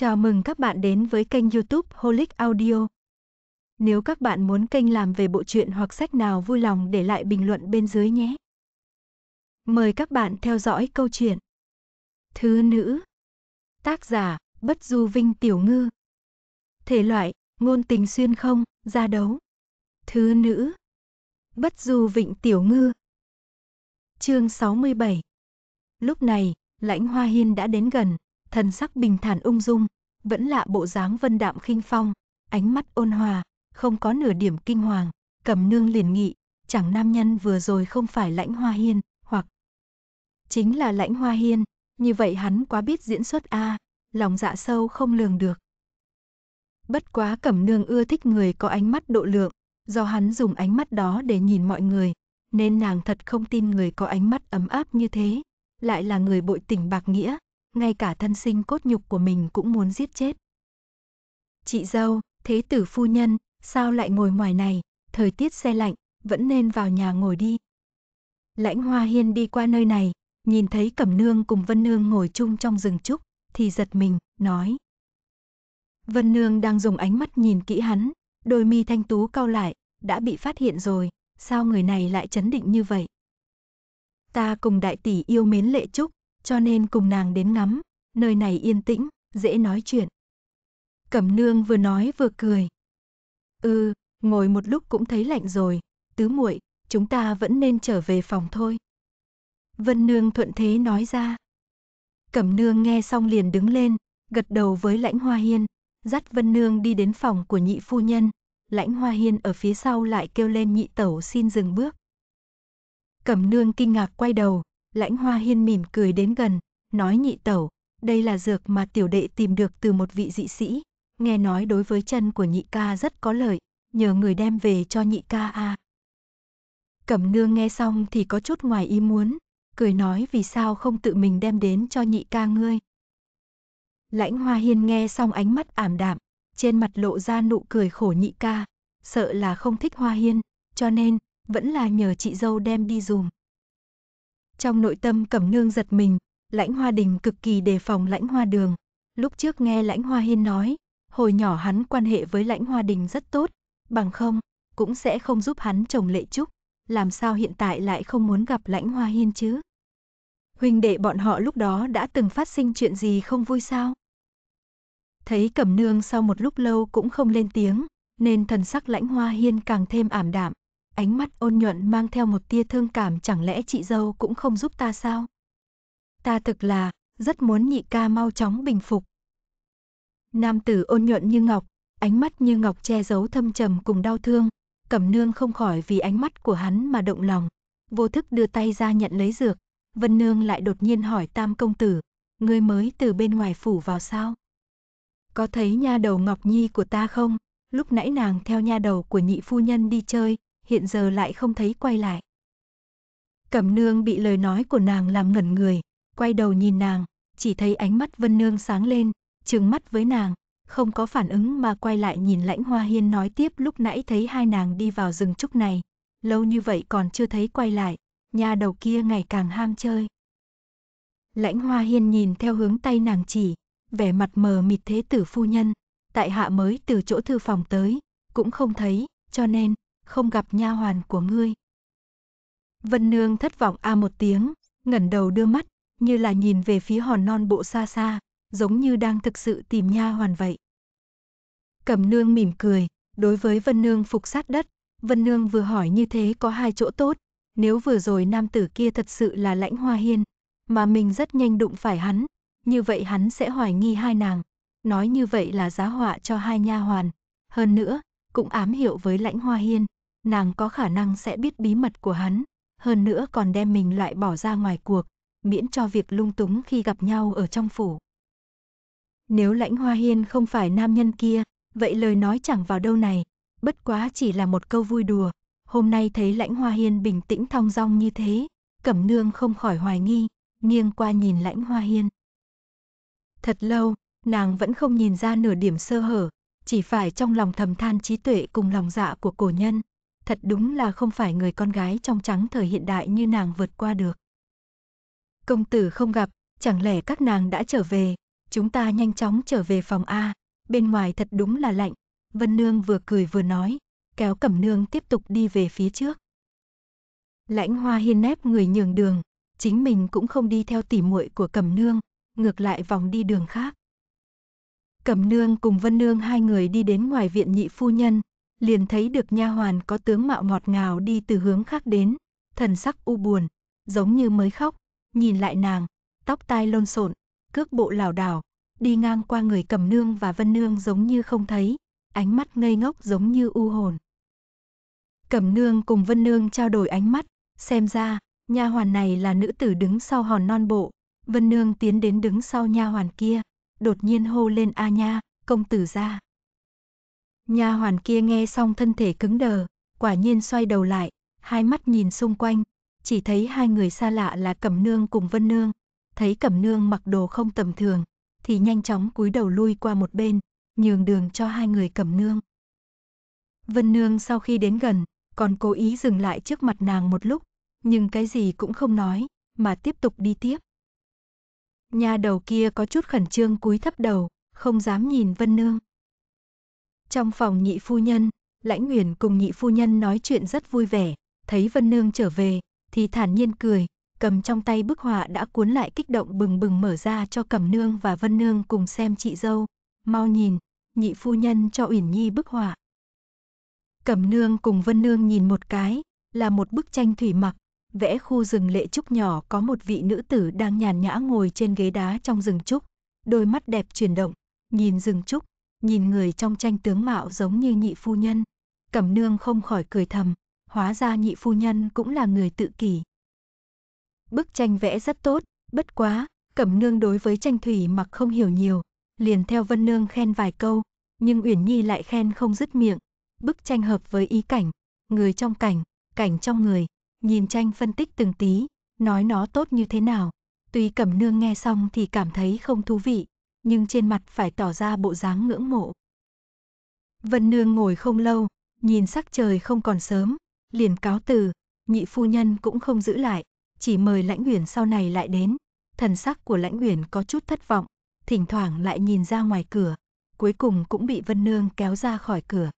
Chào mừng các bạn đến với kênh YouTube Holic Audio. Nếu các bạn muốn kênh làm về bộ truyện hoặc sách nào vui lòng để lại bình luận bên dưới nhé. Mời các bạn theo dõi câu chuyện Thứ nữ Tác giả Bất Du Vinh Tiểu Ngư Thể loại Ngôn tình xuyên không, gia đấu Thứ nữ Bất Du Vịnh Tiểu Ngư Chương 67 Lúc này, lãnh hoa hiên đã đến gần, thần sắc bình thản ung dung, vẫn là bộ dáng vân đạm khinh phong, ánh mắt ôn hòa, không có nửa điểm kinh hoàng, cầm nương liền nghị, chẳng nam nhân vừa rồi không phải lãnh hoa hiên, hoặc chính là lãnh hoa hiên, như vậy hắn quá biết diễn xuất a lòng dạ sâu không lường được. Bất quá cẩm nương ưa thích người có ánh mắt độ lượng, do hắn dùng ánh mắt đó để nhìn mọi người, nên nàng thật không tin người có ánh mắt ấm áp như thế, lại là người bội tình bạc nghĩa, ngay cả thân sinh cốt nhục của mình cũng muốn giết chết. Chị dâu, thế tử phu nhân, sao lại ngồi ngoài này, thời tiết xe lạnh, vẫn nên vào nhà ngồi đi. Lãnh Hoa Hiên đi qua nơi này, nhìn thấy Cẩm Nương cùng Vân Nương ngồi chung trong rừng trúc, thì giật mình, nói. Vân Nương đang dùng ánh mắt nhìn kỹ hắn, đôi mi thanh tú cau lại, đã bị phát hiện rồi, sao người này lại chấn định như vậy? Ta cùng đại tỷ yêu mến lệ trúc, cho nên cùng nàng đến ngắm, nơi này yên tĩnh, dễ nói chuyện. Cẩm nương vừa nói vừa cười. Ừ, ngồi một lúc cũng thấy lạnh rồi, tứ muội, chúng ta vẫn nên trở về phòng thôi. Vân nương thuận thế nói ra. Cẩm nương nghe xong liền đứng lên, gật đầu với lãnh hoa hiên, dắt Vân nương đi đến phòng của nhị phu nhân, lãnh hoa hiên ở phía sau lại kêu lên nhị tẩu xin dừng bước. Cẩm nương kinh ngạc quay đầu, lãnh hoa hiên mỉm cười đến gần, nói nhị tẩu, đây là dược mà tiểu đệ tìm được từ một vị dị sĩ, nghe nói đối với chân của nhị ca rất có lợi, nhờ người đem về cho nhị ca a. Cẩm nương nghe xong thì có chút ngoài ý muốn, cười nói vì sao không tự mình đem đến cho nhị ca ngươi. Lãnh hoa hiên nghe xong ánh mắt ảm đạm, trên mặt lộ ra nụ cười khổ nhị ca, sợ là không thích hoa hiên, cho nên vẫn là nhờ chị dâu đem đi dùng. Trong nội tâm Cẩm Nương giật mình, Lãnh Hoa Đình cực kỳ đề phòng Lãnh Hoa Đường. Lúc trước nghe Lãnh Hoa Hiên nói, hồi nhỏ hắn quan hệ với Lãnh Hoa Đình rất tốt, bằng không cũng sẽ không giúp hắn chồng lệ trúc, làm sao hiện tại lại không muốn gặp Lãnh Hoa Hiên chứ? Huynh đệ bọn họ lúc đó đã từng phát sinh chuyện gì không vui sao? Thấy Cẩm Nương sau một lúc lâu cũng không lên tiếng, nên thần sắc Lãnh Hoa Hiên càng thêm ảm đạm, ánh mắt ôn nhuận mang theo một tia thương cảm chẳng lẽ chị dâu cũng không giúp ta sao? Ta thực là, rất muốn nhị ca mau chóng bình phục. Nam tử ôn nhuận như ngọc, ánh mắt như ngọc che giấu thâm trầm cùng đau thương, cẩm nương không khỏi vì ánh mắt của hắn mà động lòng. Vô thức đưa tay ra nhận lấy dược, Vân Nương lại đột nhiên hỏi tam công tử, ngươi mới từ bên ngoài phủ vào sao? Có thấy nha đầu Ngọc Nhi của ta không? Lúc nãy nàng theo nha đầu của nhị phu nhân đi chơi, hiện giờ lại không thấy quay lại. Cẩm nương bị lời nói của nàng làm ngẩn người, quay đầu nhìn nàng, chỉ thấy ánh mắt vân nương sáng lên, trừng mắt với nàng, không có phản ứng mà quay lại nhìn lãnh hoa hiên nói tiếp lúc nãy thấy hai nàng đi vào rừng trúc này, lâu như vậy còn chưa thấy quay lại, nhà đầu kia ngày càng ham chơi. Lãnh hoa hiên nhìn theo hướng tay nàng chỉ, vẻ mặt mờ mịt thế tử phu nhân, tại hạ mới từ chỗ thư phòng tới, cũng không thấy, cho nên, không gặp nha hoàn của ngươi. Vân Nương thất vọng a à một tiếng, ngẩng đầu đưa mắt, như là nhìn về phía hòn non bộ xa xa, giống như đang thực sự tìm nha hoàn vậy. Cẩm Nương mỉm cười, đối với Vân Nương phục sát đất, Vân Nương vừa hỏi như thế có hai chỗ tốt, nếu vừa rồi nam tử kia thật sự là lãnh hoa hiên, mà mình rất nhanh đụng phải hắn, như vậy hắn sẽ hoài nghi hai nàng, nói như vậy là giá họa cho hai nha hoàn, hơn nữa, cũng ám hiệu với lãnh hoa hiên, nàng có khả năng sẽ biết bí mật của hắn, hơn nữa còn đem mình loại bỏ ra ngoài cuộc, miễn cho việc lung túng khi gặp nhau ở trong phủ. Nếu lãnh hoa hiên không phải nam nhân kia, vậy lời nói chẳng vào đâu này, bất quá chỉ là một câu vui đùa, hôm nay thấy lãnh hoa hiên bình tĩnh thong dong như thế, cẩm nương không khỏi hoài nghi, nghiêng qua nhìn lãnh hoa hiên. Thật lâu, nàng vẫn không nhìn ra nửa điểm sơ hở, chỉ phải trong lòng thầm than trí tuệ cùng lòng dạ của cổ nhân thật đúng là không phải người con gái trong trắng thời hiện đại như nàng vượt qua được. Công tử không gặp, chẳng lẽ các nàng đã trở về, chúng ta nhanh chóng trở về phòng A, bên ngoài thật đúng là lạnh, Vân Nương vừa cười vừa nói, kéo Cẩm Nương tiếp tục đi về phía trước. Lãnh Hoa Hiên nép người nhường đường, chính mình cũng không đi theo tỉ muội của Cẩm Nương, ngược lại vòng đi đường khác. Cẩm Nương cùng Vân Nương hai người đi đến ngoài viện nhị phu nhân, liền thấy được nha hoàn có tướng mạo ngọt ngào đi từ hướng khác đến, thần sắc u buồn, giống như mới khóc, nhìn lại nàng, tóc tai lôn xộn, cước bộ lảo đảo, đi ngang qua người cầm nương và vân nương giống như không thấy, ánh mắt ngây ngốc giống như u hồn. Cẩm nương cùng vân nương trao đổi ánh mắt, xem ra, nha hoàn này là nữ tử đứng sau hòn non bộ, vân nương tiến đến đứng sau nha hoàn kia, đột nhiên hô lên a nha, công tử ra. Nha hoàn kia nghe xong thân thể cứng đờ, quả nhiên xoay đầu lại, hai mắt nhìn xung quanh, chỉ thấy hai người xa lạ là Cẩm Nương cùng Vân Nương. Thấy Cẩm Nương mặc đồ không tầm thường, thì nhanh chóng cúi đầu lui qua một bên, nhường đường cho hai người Cẩm Nương. Vân Nương sau khi đến gần, còn cố ý dừng lại trước mặt nàng một lúc, nhưng cái gì cũng không nói, mà tiếp tục đi tiếp. Nhà đầu kia có chút khẩn trương cúi thấp đầu, không dám nhìn Vân Nương. Trong phòng nhị phu nhân, Lãnh Nguyền cùng nhị phu nhân nói chuyện rất vui vẻ, thấy Vân Nương trở về, thì thản nhiên cười, cầm trong tay bức họa đã cuốn lại kích động bừng bừng mở ra cho Cẩm Nương và Vân Nương cùng xem chị dâu. Mau nhìn, nhị phu nhân cho Uyển Nhi bức họa. Cẩm Nương cùng Vân Nương nhìn một cái, là một bức tranh thủy mặc, vẽ khu rừng lệ trúc nhỏ có một vị nữ tử đang nhàn nhã ngồi trên ghế đá trong rừng trúc, đôi mắt đẹp chuyển động, nhìn rừng trúc, nhìn người trong tranh tướng mạo giống như nhị phu nhân. Cẩm nương không khỏi cười thầm, hóa ra nhị phu nhân cũng là người tự kỷ. Bức tranh vẽ rất tốt, bất quá, Cẩm nương đối với tranh thủy mặc không hiểu nhiều, liền theo Vân nương khen vài câu, nhưng Uyển Nhi lại khen không dứt miệng. Bức tranh hợp với ý cảnh, người trong cảnh, cảnh trong người, nhìn tranh phân tích từng tí, nói nó tốt như thế nào. Tuy Cẩm nương nghe xong thì cảm thấy không thú vị, nhưng trên mặt phải tỏ ra bộ dáng ngưỡng mộ. Vân Nương ngồi không lâu, nhìn sắc trời không còn sớm, liền cáo từ, nhị phu nhân cũng không giữ lại, chỉ mời Lãnh Uyển sau này lại đến. Thần sắc của Lãnh Uyển có chút thất vọng, thỉnh thoảng lại nhìn ra ngoài cửa, cuối cùng cũng bị Vân Nương kéo ra khỏi cửa.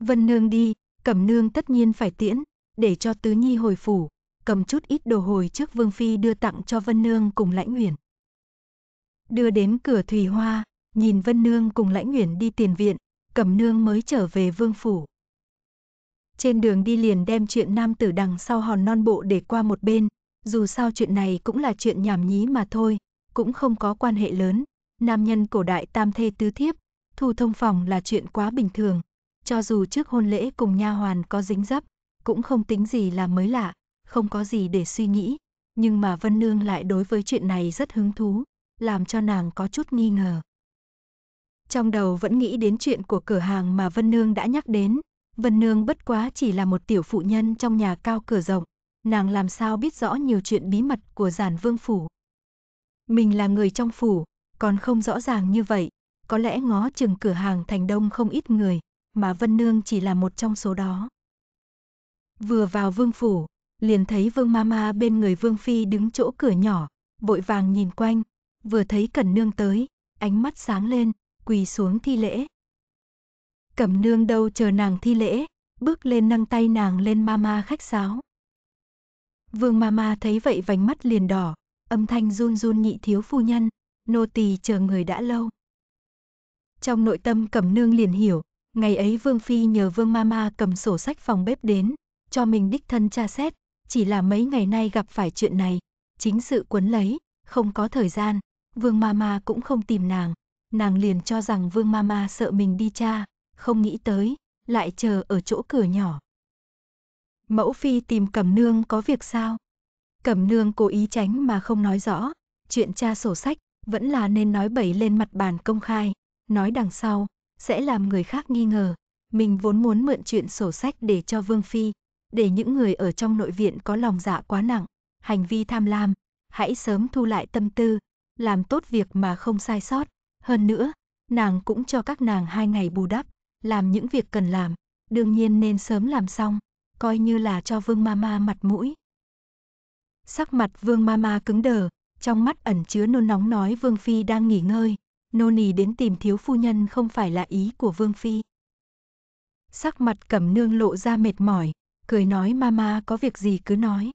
Vân Nương đi, Cẩm Nương tất nhiên phải tiễn, để cho Tứ Nhi hồi phủ, cầm chút ít đồ hồi trước Vương Phi đưa tặng cho Vân Nương cùng Lãnh Uyển đưa đến cửa Thùy Hoa, nhìn Vân Nương cùng Lãnh Nguyễn đi tiền viện, Cẩm Nương mới trở về vương phủ. Trên đường đi liền đem chuyện nam tử đằng sau hòn non bộ để qua một bên, dù sao chuyện này cũng là chuyện nhảm nhí mà thôi, cũng không có quan hệ lớn. Nam nhân cổ đại tam thê tứ thiếp, thu thông phòng là chuyện quá bình thường, cho dù trước hôn lễ cùng nha hoàn có dính dấp, cũng không tính gì là mới lạ, không có gì để suy nghĩ, nhưng mà Vân Nương lại đối với chuyện này rất hứng thú, làm cho nàng có chút nghi ngờ. Trong đầu vẫn nghĩ đến chuyện của cửa hàng mà Vân Nương đã nhắc đến, Vân Nương bất quá chỉ là một tiểu phụ nhân trong nhà cao cửa rộng, nàng làm sao biết rõ nhiều chuyện bí mật của giản vương phủ. Mình là người trong phủ, còn không rõ ràng như vậy, có lẽ ngó chừng cửa hàng thành đông không ít người, mà Vân Nương chỉ là một trong số đó. Vừa vào vương phủ, liền thấy vương ma ma bên người vương phi đứng chỗ cửa nhỏ, vội vàng nhìn quanh, vừa thấy Cẩm Nương tới, ánh mắt sáng lên, quỳ xuống thi lễ. Cẩm Nương đâu chờ nàng thi lễ, bước lên nâng tay nàng lên mama khách sáo. Vương mama thấy vậy vành mắt liền đỏ, âm thanh run run nhị thiếu phu nhân, nô tỳ chờ người đã lâu. Trong nội tâm Cẩm Nương liền hiểu, ngày ấy Vương Phi nhờ Vương Mama cầm sổ sách phòng bếp đến, cho mình đích thân tra xét, chỉ là mấy ngày nay gặp phải chuyện này, chính sự quấn lấy, không có thời gian, Vương Mama cũng không tìm nàng, nàng liền cho rằng Vương Mama sợ mình đi cha, không nghĩ tới, lại chờ ở chỗ cửa nhỏ. Mẫu phi tìm Cẩm Nương có việc sao? Cẩm Nương cố ý tránh mà không nói rõ, chuyện tra sổ sách vẫn là nên nói bậy lên mặt bàn công khai, nói đằng sau sẽ làm người khác nghi ngờ. Mình vốn muốn mượn chuyện sổ sách để cho Vương phi, để những người ở trong nội viện có lòng dạ quá nặng, hành vi tham lam, hãy sớm thu lại tâm tư, làm tốt việc mà không sai sót. Hơn nữa, nàng cũng cho các nàng hai ngày bù đắp, làm những việc cần làm, đương nhiên nên sớm làm xong, coi như là cho Vương Mama mặt mũi. Sắc mặt Vương Mama cứng đờ, trong mắt ẩn chứa nôn nóng nói Vương Phi đang nghỉ ngơi, nô nì đến tìm thiếu phu nhân không phải là ý của Vương Phi. Sắc mặt cẩm nương lộ ra mệt mỏi, cười nói Mama có việc gì cứ nói.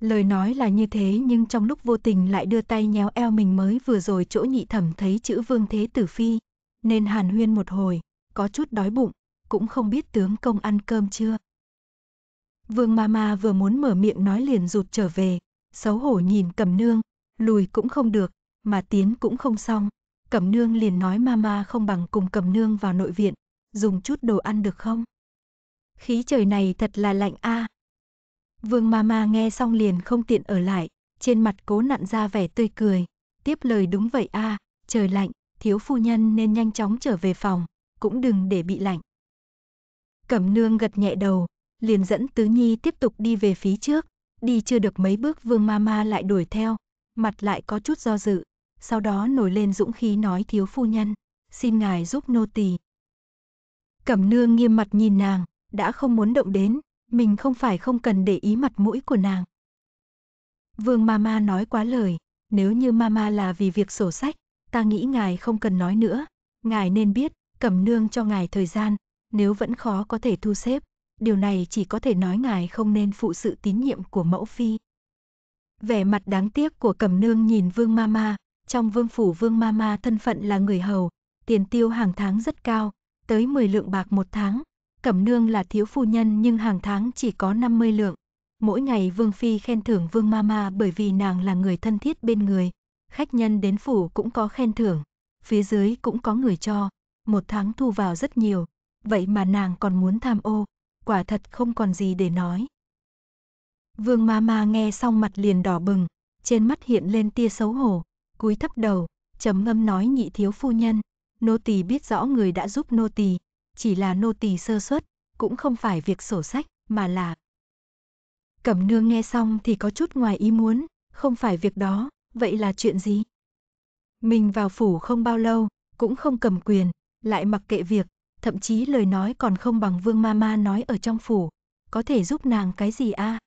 Lời nói là như thế nhưng trong lúc vô tình lại đưa tay nhéo eo mình mới vừa rồi chỗ nhị thẩm thấy chữ vương thế tử phi. Nên hàn huyên một hồi, có chút đói bụng, cũng không biết tướng công ăn cơm chưa. Vương Mama vừa muốn mở miệng nói liền rụt trở về, xấu hổ nhìn Cẩm Nương, lùi cũng không được, mà tiến cũng không xong. Cẩm Nương liền nói Mama không bằng cùng Cẩm Nương vào nội viện, dùng chút đồ ăn được không? Khí trời này thật là lạnh a, à, Vương Mama nghe xong liền không tiện ở lại, trên mặt cố nặn ra vẻ tươi cười, tiếp lời đúng vậy a, à, trời lạnh, thiếu phu nhân nên nhanh chóng trở về phòng, cũng đừng để bị lạnh. Cẩm nương gật nhẹ đầu, liền dẫn Tứ Nhi tiếp tục đi về phía trước, đi chưa được mấy bước Vương Mama lại đuổi theo, mặt lại có chút do dự, sau đó nổi lên dũng khí nói thiếu phu nhân, xin ngài giúp nô tỳ. Cẩm nương nghiêm mặt nhìn nàng, đã không muốn động đến, mình không phải không cần để ý mặt mũi của nàng. Vương Mama nói quá lời, nếu như Mama là vì việc sổ sách, ta nghĩ ngài không cần nói nữa, ngài nên biết, cẩm nương cho ngài thời gian, nếu vẫn khó có thể thu xếp, điều này chỉ có thể nói ngài không nên phụ sự tín nhiệm của mẫu phi. Vẻ mặt đáng tiếc của cẩm nương nhìn Vương Mama, trong vương phủ Vương Mama thân phận là người hầu, tiền tiêu hàng tháng rất cao, tới 10 lượng bạc một tháng, Cẩm nương là thiếu phu nhân nhưng hàng tháng chỉ có 50 lượng. Mỗi ngày Vương Phi khen thưởng Vương Mama bởi vì nàng là người thân thiết bên người. Khách nhân đến phủ cũng có khen thưởng, phía dưới cũng có người cho. Một tháng thu vào rất nhiều, vậy mà nàng còn muốn tham ô, quả thật không còn gì để nói. Vương Mama nghe xong mặt liền đỏ bừng, trên mắt hiện lên tia xấu hổ, cúi thấp đầu, trầm ngâm nói nhị thiếu phu nhân, nô tỳ biết rõ người đã giúp nô tỳ, chỉ là nô tỳ sơ suất, cũng không phải việc sổ sách, mà là Cẩm nương nghe xong thì có chút ngoài ý muốn, không phải việc đó, vậy là chuyện gì? Mình vào phủ không bao lâu, cũng không cầm quyền, lại mặc kệ việc, thậm chí lời nói còn không bằng vương ma ma nói ở trong phủ, có thể giúp nàng cái gì a? À?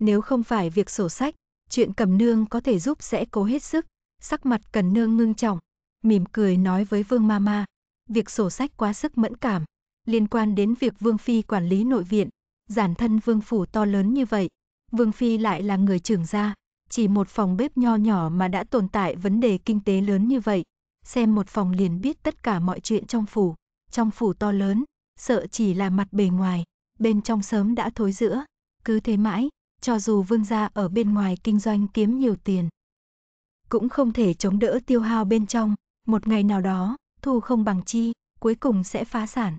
Nếu không phải việc sổ sách, chuyện cầm nương có thể giúp sẽ cố hết sức, sắc mặt cần nương ngưng trọng, mỉm cười nói với vương ma ma, việc sổ sách quá sức mẫn cảm, liên quan đến việc Vương Phi quản lý nội viện, giản thân Vương Phủ to lớn như vậy, Vương Phi lại là người trưởng gia, chỉ một phòng bếp nho nhỏ mà đã tồn tại vấn đề kinh tế lớn như vậy, xem một phòng liền biết tất cả mọi chuyện trong phủ, trong phủ to lớn, sợ chỉ là mặt bề ngoài, bên trong sớm đã thối rữa, cứ thế mãi, cho dù Vương gia ở bên ngoài kinh doanh kiếm nhiều tiền. Cũng không thể chống đỡ tiêu hao bên trong, một ngày nào đó, thu không bằng chi, cuối cùng sẽ phá sản.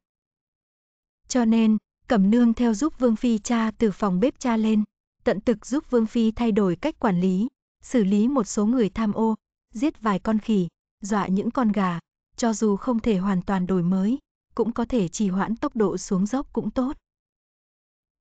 Cho nên, Cẩm Nương theo giúp Vương Phi cha từ phòng bếp cha lên, tận tực giúp Vương Phi thay đổi cách quản lý, xử lý một số người tham ô, giết vài con khỉ, dọa những con gà, cho dù không thể hoàn toàn đổi mới, cũng có thể trì hoãn tốc độ xuống dốc cũng tốt.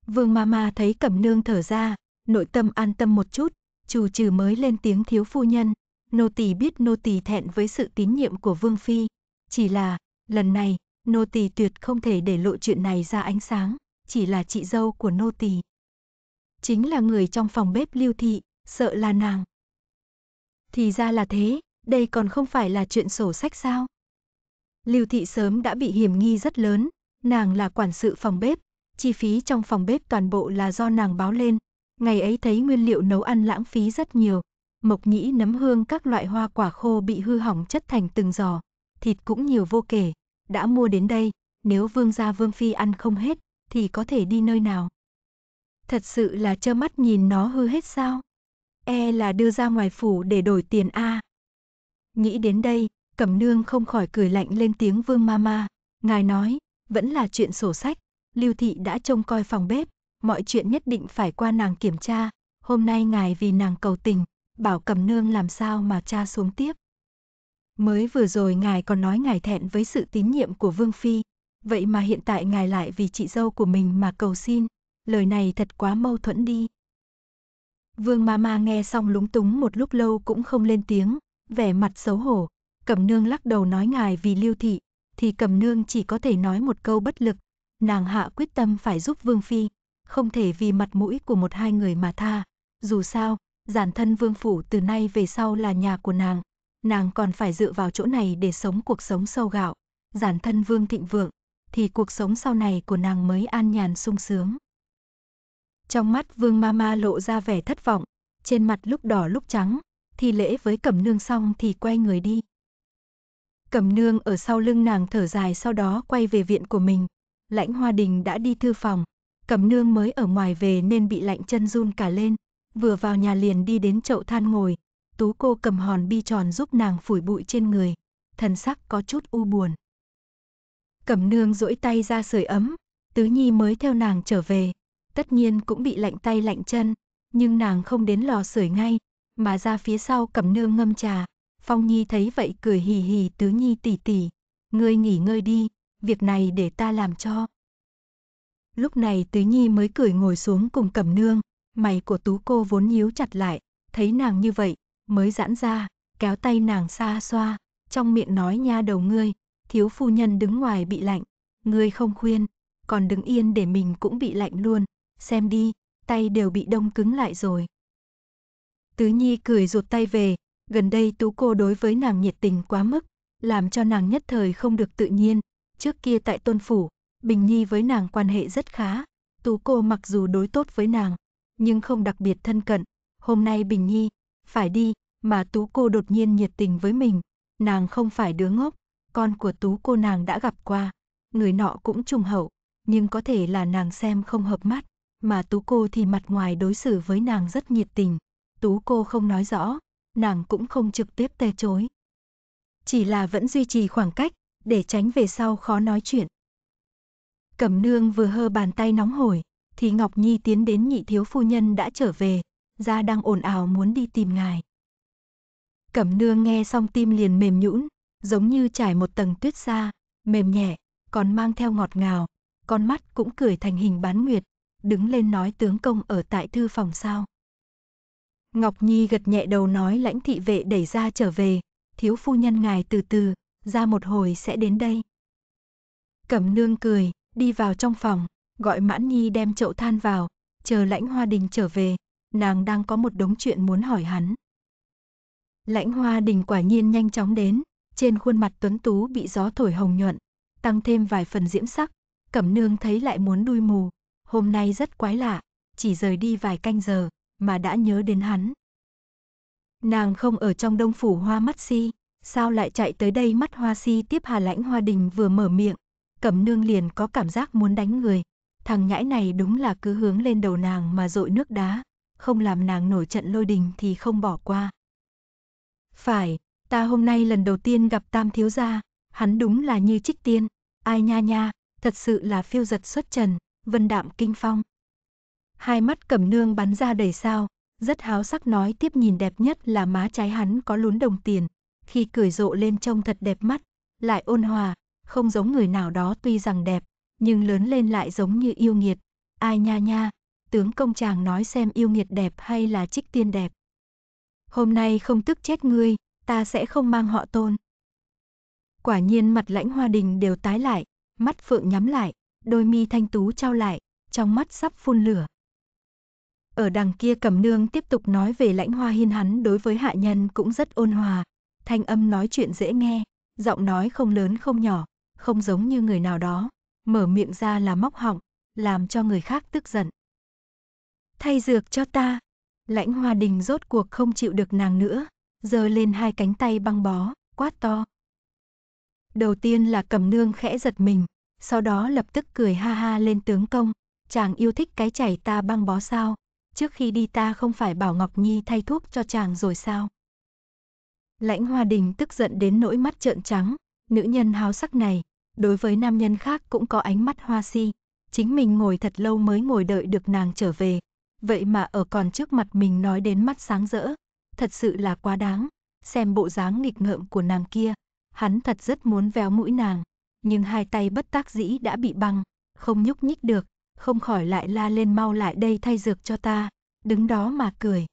Vương Mama thấy Cẩm Nương thở ra, nội tâm an tâm một chút, chủ trừ mới lên tiếng thiếu phu nhân, nô tỳ biết nô tỳ thẹn với sự tín nhiệm của Vương Phi, chỉ là, lần này, nô tỳ tuyệt không thể để lộ chuyện này ra ánh sáng, chỉ là chị dâu của nô tỳ. Chính là người trong phòng bếp Lưu thị, sợ là nàng. Thì ra là thế, đây còn không phải là chuyện sổ sách sao? Lưu thị sớm đã bị hiểm nghi rất lớn, nàng là quản sự phòng bếp, chi phí trong phòng bếp toàn bộ là do nàng báo lên. Ngày ấy thấy nguyên liệu nấu ăn lãng phí rất nhiều, mộc nhĩ nấm hương các loại hoa quả khô bị hư hỏng chất thành từng giò, thịt cũng nhiều vô kể, đã mua đến đây, nếu vương gia vương phi ăn không hết, thì có thể đi nơi nào. Thật sự là trơ mắt nhìn nó hư hết sao? E là đưa ra ngoài phủ để đổi tiền A. Nghĩ đến đây, cẩm nương không khỏi cười lạnh lên tiếng vương mama, ngài nói, vẫn là chuyện sổ sách, lưu thị đã trông coi phòng bếp, mọi chuyện nhất định phải qua nàng kiểm tra, hôm nay ngài vì nàng cầu tình, bảo cẩm nương làm sao mà cha xuống tiếp. Mới vừa rồi ngài còn nói ngài thẹn với sự tín nhiệm của Vương Phi, vậy mà hiện tại ngài lại vì chị dâu của mình mà cầu xin, lời này thật quá mâu thuẫn đi. Vương Mama nghe xong lúng túng một lúc lâu cũng không lên tiếng, vẻ mặt xấu hổ, Cẩm Nương lắc đầu nói ngài vì Lưu thị, thì Cẩm Nương chỉ có thể nói một câu bất lực, nàng hạ quyết tâm phải giúp Vương Phi, không thể vì mặt mũi của một hai người mà tha, dù sao, giản thân Vương Phủ từ nay về sau là nhà của nàng, nàng còn phải dựa vào chỗ này để sống cuộc sống sâu gạo, giản thân vương thịnh vượng, thì cuộc sống sau này của nàng mới an nhàn sung sướng. Trong mắt vương mama lộ ra vẻ thất vọng, trên mặt lúc đỏ lúc trắng, thì lễ với cẩm nương xong thì quay người đi. Cẩm nương ở sau lưng nàng thở dài sau đó quay về viện của mình, lãnh hoa đình đã đi thư phòng, cẩm nương mới ở ngoài về nên bị lạnh chân run cả lên, vừa vào nhà liền đi đến chậu than ngồi, Tú cô cầm hòn bi tròn giúp nàng phủi bụi trên người, thần sắc có chút u buồn. Cẩm nương duỗi tay ra sưởi ấm, tứ nhi mới theo nàng trở về, tất nhiên cũng bị lạnh tay lạnh chân, nhưng nàng không đến lò sưởi ngay, mà ra phía sau cẩm nương ngâm trà. Phong Nhi thấy vậy cười hì hì tứ nhi tỉ tỉ, ngươi nghỉ ngơi đi, việc này để ta làm cho. Lúc này tứ nhi mới cười ngồi xuống cùng cẩm nương, mày của tú cô vốn nhíu chặt lại, thấy nàng như vậy, mới giãn ra, kéo tay nàng xa xoa, trong miệng nói nha đầu ngươi, thiếu phu nhân đứng ngoài bị lạnh, ngươi không khuyên, còn đứng yên để mình cũng bị lạnh luôn, xem đi, tay đều bị đông cứng lại rồi. Tứ Nhi cười ruột tay về, gần đây Tú cô đối với nàng nhiệt tình quá mức, làm cho nàng nhất thời không được tự nhiên, trước kia tại Tôn phủ, Bình Nhi với nàng quan hệ rất khá, Tú cô mặc dù đối tốt với nàng, nhưng không đặc biệt thân cận, hôm nay Bình Nhi phải đi, mà tú cô đột nhiên nhiệt tình với mình, nàng không phải đứa ngốc, con của tú cô nàng đã gặp qua, người nọ cũng trùng hậu, nhưng có thể là nàng xem không hợp mắt, mà tú cô thì mặt ngoài đối xử với nàng rất nhiệt tình, tú cô không nói rõ, nàng cũng không trực tiếp tê chối. Chỉ là vẫn duy trì khoảng cách, để tránh về sau khó nói chuyện. Cẩm nương vừa hơ bàn tay nóng hổi, thì Ngọc Nhi tiến đến nhị thiếu phu nhân đã trở về, ra đang ồn ào muốn đi tìm ngài. Cẩm nương nghe xong tim liền mềm nhũn, giống như trải một tầng tuyết xa, mềm nhẹ, còn mang theo ngọt ngào, con mắt cũng cười thành hình bán nguyệt, đứng lên nói tướng công ở tại thư phòng sao. Ngọc Nhi gật nhẹ đầu nói lãnh thị vệ đẩy ra trở về, thiếu phu nhân ngài từ từ, ra một hồi sẽ đến đây. Cẩm nương cười, đi vào trong phòng, gọi mãn nhi đem chậu than vào, chờ lãnh hoa đình trở về, nàng đang có một đống chuyện muốn hỏi hắn. Lãnh hoa đình quả nhiên nhanh chóng đến, trên khuôn mặt tuấn tú bị gió thổi hồng nhuận, tăng thêm vài phần diễm sắc, cẩm nương thấy lại muốn đuôi mù, hôm nay rất quái lạ, chỉ rời đi vài canh giờ mà đã nhớ đến hắn. Nàng không ở trong đông phủ hoa mắt si, sao lại chạy tới đây mắt hoa si tiếp hà lãnh hoa đình vừa mở miệng, cẩm nương liền có cảm giác muốn đánh người, thằng nhãi này đúng là cứ hướng lên đầu nàng mà dội nước đá, không làm nàng nổi trận lôi đình thì không bỏ qua. Phải, ta hôm nay lần đầu tiên gặp tam thiếu gia, hắn đúng là như trích tiên, ai nha nha, thật sự là phiêu giật xuất trần, vân đạm kinh phong. Hai mắt cẩm nương bắn ra đầy sao, rất háo sắc nói tiếp nhìn đẹp nhất là má trái hắn có lún đồng tiền, khi cười rộ lên trông thật đẹp mắt, lại ôn hòa, không giống người nào đó tuy rằng đẹp, nhưng lớn lên lại giống như yêu nghiệt. Ai nha nha, tướng công chàng nói xem yêu nghiệt đẹp hay là trích tiên đẹp hôm nay không tức chết ngươi, ta sẽ không mang họ tôn. Quả nhiên mặt lãnh hoa đình đều tái lại, mắt phượng nhắm lại, đôi mi thanh tú trao lại, trong mắt sắp phun lửa. Ở đằng kia cầm nương tiếp tục nói về lãnh hoa hiên hắn đối với hạ nhân cũng rất ôn hòa, thanh âm nói chuyện dễ nghe, giọng nói không lớn không nhỏ, không giống như người nào đó, mở miệng ra là móc họng, làm cho người khác tức giận. Thay dược cho ta, lãnh hoa đình rốt cuộc không chịu được nàng nữa, giơ lên hai cánh tay băng bó, quát to. Đầu tiên là cầm nương khẽ giật mình, sau đó lập tức cười ha ha lên tướng công, chàng yêu thích cái chảy ta băng bó sao, trước khi đi ta không phải bảo Ngọc Nhi thay thuốc cho chàng rồi sao. Lãnh hoa đình tức giận đến nỗi mắt trợn trắng, nữ nhân háo sắc này, đối với nam nhân khác cũng có ánh mắt hoa si, chính mình ngồi thật lâu mới ngồi đợi được nàng trở về, vậy mà ở còn trước mặt mình nói đến mắt sáng rỡ, thật sự là quá đáng, xem bộ dáng nghịch ngợm của nàng kia, hắn thật rất muốn véo mũi nàng, nhưng hai tay bất tác dĩ đã bị băng, không nhúc nhích được, không khỏi lại la lên mau lại đây thay dược cho ta, đứng đó mà cười.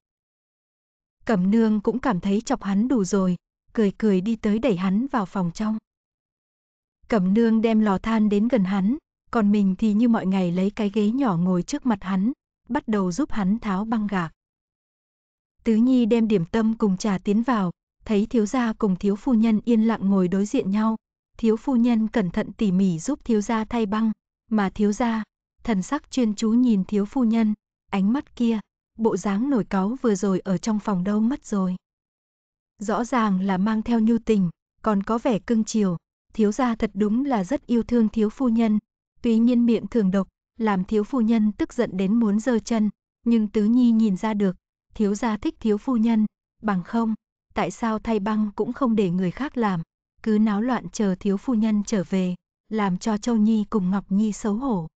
Cẩm nương cũng cảm thấy chọc hắn đủ rồi, cười cười đi tới đẩy hắn vào phòng trong. Cẩm nương đem lò than đến gần hắn, còn mình thì như mọi ngày lấy cái ghế nhỏ ngồi trước mặt hắn, bắt đầu giúp hắn tháo băng gạc. Tứ Nhi đem điểm tâm cùng trà tiến vào, thấy thiếu gia cùng thiếu phu nhân yên lặng ngồi đối diện nhau, thiếu phu nhân cẩn thận tỉ mỉ giúp thiếu gia thay băng, mà thiếu gia, thần sắc chuyên chú nhìn thiếu phu nhân, ánh mắt kia, bộ dáng nổi cáu vừa rồi ở trong phòng đâu mất rồi. Rõ ràng là mang theo nhu tình, còn có vẻ cưng chiều, thiếu gia thật đúng là rất yêu thương thiếu phu nhân, tuy nhiên miệng thường độc, làm thiếu phu nhân tức giận đến muốn giơ chân, nhưng Tứ Nhi nhìn ra được, thiếu gia thích thiếu phu nhân, bằng không, tại sao thay băng cũng không để người khác làm, cứ náo loạn chờ thiếu phu nhân trở về, làm cho Châu Nhi cùng Ngọc Nhi xấu hổ.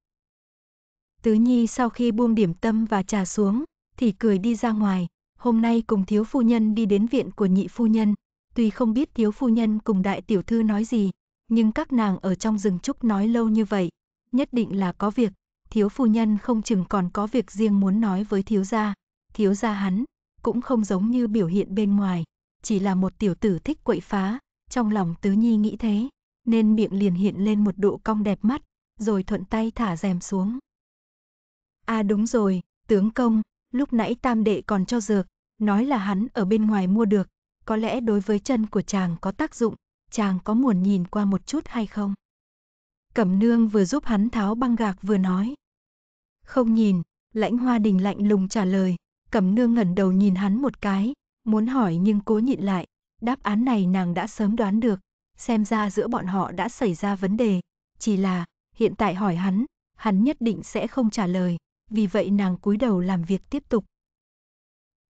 Tứ Nhi sau khi buông điểm tâm và trà xuống, thì cười đi ra ngoài, hôm nay cùng thiếu phu nhân đi đến viện của nhị phu nhân, tuy không biết thiếu phu nhân cùng đại tiểu thư nói gì, nhưng các nàng ở trong rừng trúc nói lâu như vậy, nhất định là có việc, thiếu phu nhân không chừng còn có việc riêng muốn nói với thiếu gia. Thiếu gia hắn, cũng không giống như biểu hiện bên ngoài, chỉ là một tiểu tử thích quậy phá, trong lòng tứ nhi nghĩ thế, nên miệng liền hiện lên một độ cong đẹp mắt, rồi thuận tay thả rèm xuống. À đúng rồi, tướng công, lúc nãy tam đệ còn cho dược, nói là hắn ở bên ngoài mua được, có lẽ đối với chân của chàng có tác dụng, chàng có muốn nhìn qua một chút hay không? Cẩm nương vừa giúp hắn tháo băng gạc vừa nói. Không nhìn, lãnh hoa đình lạnh lùng trả lời, cẩm nương ngẩn đầu nhìn hắn một cái, muốn hỏi nhưng cố nhịn lại, đáp án này nàng đã sớm đoán được, xem ra giữa bọn họ đã xảy ra vấn đề, chỉ là, hiện tại hỏi hắn, hắn nhất định sẽ không trả lời, vì vậy nàng cúi đầu làm việc tiếp tục.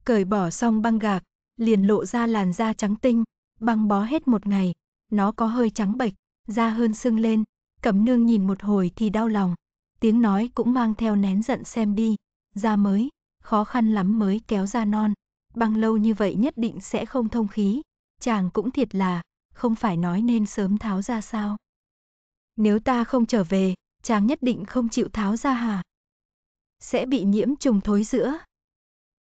Cởi bỏ xong băng gạc, liền lộ ra làn da trắng tinh, băng bó hết một ngày, nó có hơi trắng bệch, da hơn sưng lên, cẩm nương nhìn một hồi thì đau lòng, tiếng nói cũng mang theo nén giận xem đi, ra mới, khó khăn lắm mới kéo ra non, băng lâu như vậy nhất định sẽ không thông khí, chàng cũng thiệt là, không phải nói nên sớm tháo ra sao. Nếu ta không trở về, chàng nhất định không chịu tháo ra hả? Sẽ bị nhiễm trùng thối giữa.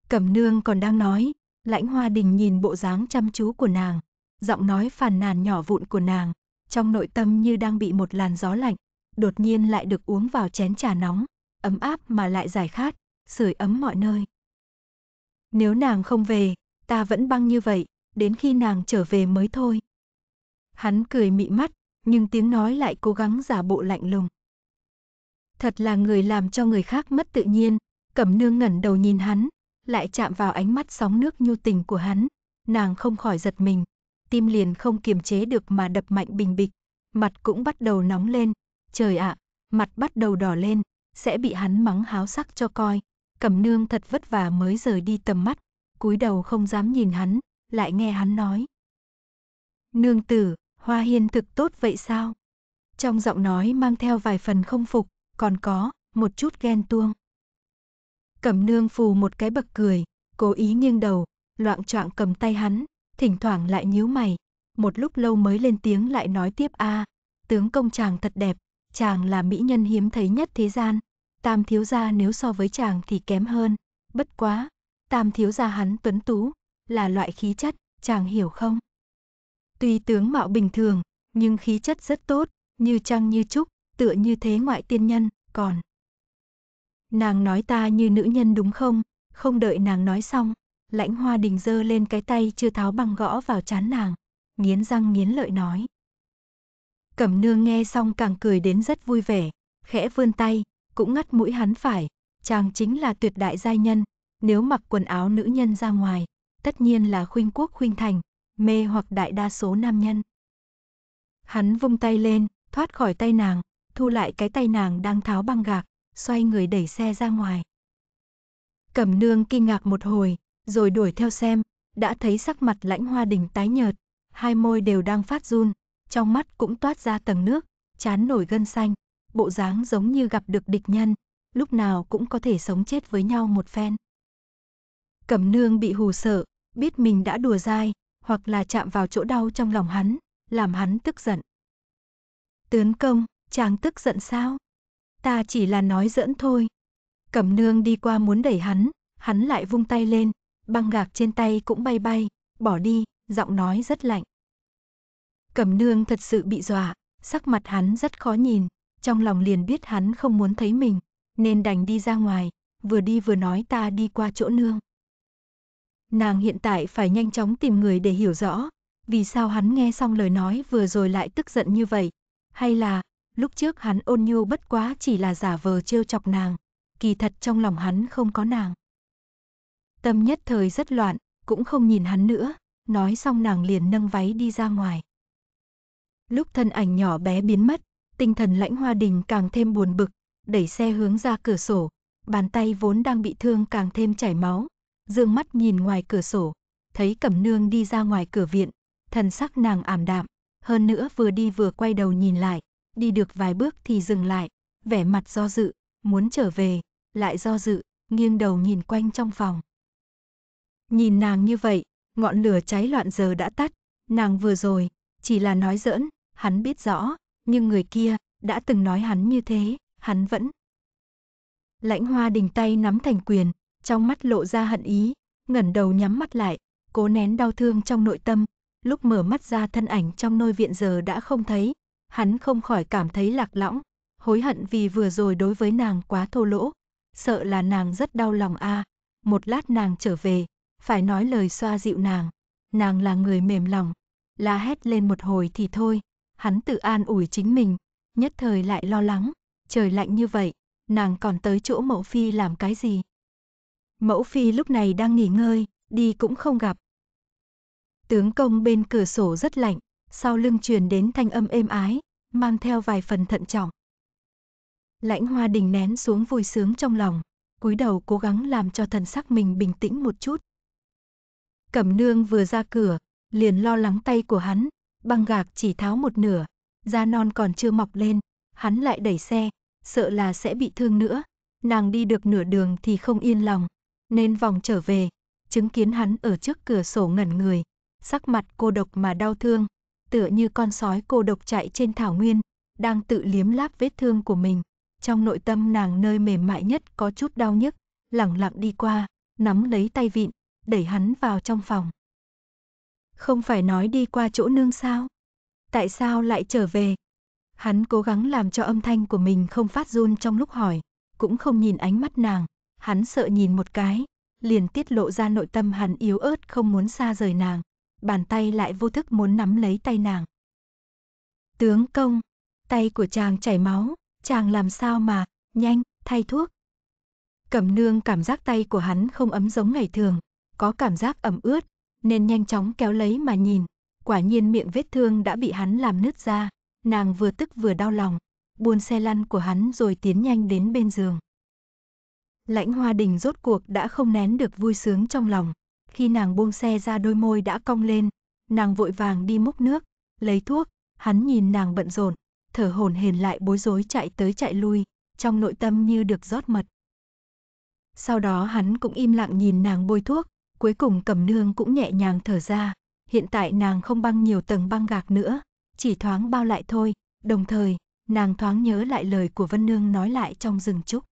Cẩm nương còn đang nói, lãnh hoa đình nhìn bộ dáng chăm chú của nàng, giọng nói phàn nàn nhỏ vụn của nàng, trong nội tâm như đang bị một làn gió lạnh, đột nhiên lại được uống vào chén trà nóng, ấm áp mà lại giải khát, sưởi ấm mọi nơi. Nếu nàng không về, ta vẫn băng như vậy, đến khi nàng trở về mới thôi. Hắn cười mị mắt, nhưng tiếng nói lại cố gắng giả bộ lạnh lùng. Thật là người làm cho người khác mất tự nhiên, cẩm nương ngẩn đầu nhìn hắn, lại chạm vào ánh mắt sóng nước nhu tình của hắn, nàng không khỏi giật mình, tim liền không kiềm chế được mà đập mạnh bình bịch, mặt cũng bắt đầu nóng lên, trời ạ, mặt bắt đầu đỏ lên, sẽ bị hắn mắng háo sắc cho coi. Cẩm nương thật vất vả mới rời đi tầm mắt, cúi đầu không dám nhìn hắn, lại nghe hắn nói. Nương tử, hoa hiên thực tốt vậy sao? Trong giọng nói mang theo vài phần không phục, còn có, một chút ghen tuông. Cẩm nương phù một cái bậc cười, cố ý nghiêng đầu, loạn choạng cầm tay hắn, thỉnh thoảng lại nhíu mày. Một lúc lâu mới lên tiếng lại nói tiếp a à, tướng công chàng thật đẹp, chàng là mỹ nhân hiếm thấy nhất thế gian. Tam thiếu gia nếu so với chàng thì kém hơn. Bất quá, tam thiếu gia hắn tuấn tú, là loại khí chất, chàng hiểu không? Tuy tướng mạo bình thường, nhưng khí chất rất tốt, như trăng như trúc, tựa như thế ngoại tiên nhân, còn. Nàng nói ta như nữ nhân đúng không? Không đợi nàng nói xong, lãnh hoa đình dơ lên cái tay chưa tháo băng gõ vào chán nàng, nghiến răng nghiến lợi nói. Cẩm nương nghe xong càng cười đến rất vui vẻ, khẽ vươn tay, cũng ngắt mũi hắn phải, chàng chính là tuyệt đại giai nhân, nếu mặc quần áo nữ nhân ra ngoài, tất nhiên là khuynh quốc khuynh thành, mê hoặc đại đa số nam nhân. Hắn vung tay lên, thoát khỏi tay nàng, thu lại cái tay nàng đang tháo băng gạc, xoay người đẩy xe ra ngoài. Cẩm nương kinh ngạc một hồi, rồi đuổi theo xem, đã thấy sắc mặt lãnh hoa đình tái nhợt, hai môi đều đang phát run, trong mắt cũng toát ra tầng nước, chán nổi gân xanh, bộ dáng giống như gặp được địch nhân, lúc nào cũng có thể sống chết với nhau một phen. Cẩm nương bị hù sợ, biết mình đã đùa dai, hoặc là chạm vào chỗ đau trong lòng hắn, làm hắn tức giận. Tướng công, chàng tức giận sao? Ta chỉ là nói giỡn thôi. Cẩm nương đi qua muốn đẩy hắn, hắn lại vung tay lên, băng gạc trên tay cũng bay bay, bỏ đi, giọng nói rất lạnh. Cẩm nương thật sự bị dọa, sắc mặt hắn rất khó nhìn, trong lòng liền biết hắn không muốn thấy mình, nên đành đi ra ngoài, vừa đi vừa nói ta đi qua chỗ nương. Nàng hiện tại phải nhanh chóng tìm người để hiểu rõ, vì sao hắn nghe xong lời nói vừa rồi lại tức giận như vậy, hay là lúc trước hắn ôn nhu bất quá chỉ là giả vờ trêu chọc nàng, kỳ thật trong lòng hắn không có nàng. Tâm nhất thời rất loạn, cũng không nhìn hắn nữa, nói xong nàng liền nâng váy đi ra ngoài. Lúc thân ảnh nhỏ bé biến mất, tinh thần lãnh hoa đình càng thêm buồn bực, đẩy xe hướng ra cửa sổ, bàn tay vốn đang bị thương càng thêm chảy máu, dương mắt nhìn ngoài cửa sổ, thấy cẩm nương đi ra ngoài cửa viện, thần sắc nàng ảm đạm, hơn nữa vừa đi vừa quay đầu nhìn lại, đi được vài bước thì dừng lại, vẻ mặt do dự, muốn trở về, lại do dự, nghiêng đầu nhìn quanh trong phòng. Nhìn nàng như vậy, ngọn lửa cháy loạn giờ đã tắt, nàng vừa rồi, chỉ là nói giỡn, hắn biết rõ, nhưng người kia đã từng nói hắn như thế, hắn vẫn. Lãnh hoa đình tay nắm thành quyền, trong mắt lộ ra hận ý, ngẩng đầu nhắm mắt lại, cố nén đau thương trong nội tâm, lúc mở mắt ra thân ảnh trong nôi viện giờ đã không thấy, hắn không khỏi cảm thấy lạc lõng, hối hận vì vừa rồi đối với nàng quá thô lỗ, sợ là nàng rất đau lòng a. À. Một lát nàng trở về, phải nói lời xoa dịu nàng, nàng là người mềm lòng, la hét lên một hồi thì thôi, hắn tự an ủi chính mình, nhất thời lại lo lắng, trời lạnh như vậy, nàng còn tới chỗ mẫu phi làm cái gì. Mẫu phi lúc này đang nghỉ ngơi, đi cũng không gặp. Tướng công bên cửa sổ rất lạnh, sau lưng truyền đến thanh âm êm ái, mang theo vài phần thận trọng. Lãnh hoa đình nén xuống vui sướng trong lòng, cúi đầu cố gắng làm cho thần sắc mình bình tĩnh một chút. Cẩm nương vừa ra cửa, liền lo lắng tay của hắn, băng gạc chỉ tháo một nửa, da non còn chưa mọc lên, hắn lại đẩy xe, sợ là sẽ bị thương nữa. Nàng đi được nửa đường thì không yên lòng, nên vòng trở về, chứng kiến hắn ở trước cửa sổ ngẩn người, sắc mặt cô độc mà đau thương, tựa như con sói cô độc chạy trên thảo nguyên, đang tự liếm láp vết thương của mình. Trong nội tâm nàng nơi mềm mại nhất có chút đau nhức, lặng lặng đi qua, nắm lấy tay vịn, đẩy hắn vào trong phòng. Không phải nói đi qua chỗ nương sao? Tại sao lại trở về? Hắn cố gắng làm cho âm thanh của mình không phát run trong lúc hỏi, cũng không nhìn ánh mắt nàng, hắn sợ nhìn một cái, liền tiết lộ ra nội tâm hắn yếu ớt không muốn xa rời nàng, bàn tay lại vô thức muốn nắm lấy tay nàng. Tướng công, tay của chàng chảy máu, chàng làm sao mà, nhanh, thay thuốc. Cẩm nương cảm giác tay của hắn không ấm giống ngày thường, có cảm giác ẩm ướt, nên nhanh chóng kéo lấy mà nhìn. Quả nhiên miệng vết thương đã bị hắn làm nứt ra, nàng vừa tức vừa đau lòng, buôn xe lăn của hắn rồi tiến nhanh đến bên giường. Lãnh hoa đình rốt cuộc đã không nén được vui sướng trong lòng, khi nàng buông xe ra đôi môi đã cong lên, nàng vội vàng đi múc nước, lấy thuốc, hắn nhìn nàng bận rộn, thở hổn hển lại bối rối chạy tới chạy lui, trong nội tâm như được rót mật. Sau đó hắn cũng im lặng nhìn nàng bôi thuốc, Cuối cùng cầm nương cũng nhẹ nhàng thở ra, hiện tại nàng không băng nhiều tầng băng gạc nữa, chỉ thoáng bao lại thôi, đồng thời, nàng thoáng nhớ lại lời của Vân Nương nói lại trong rừng trúc.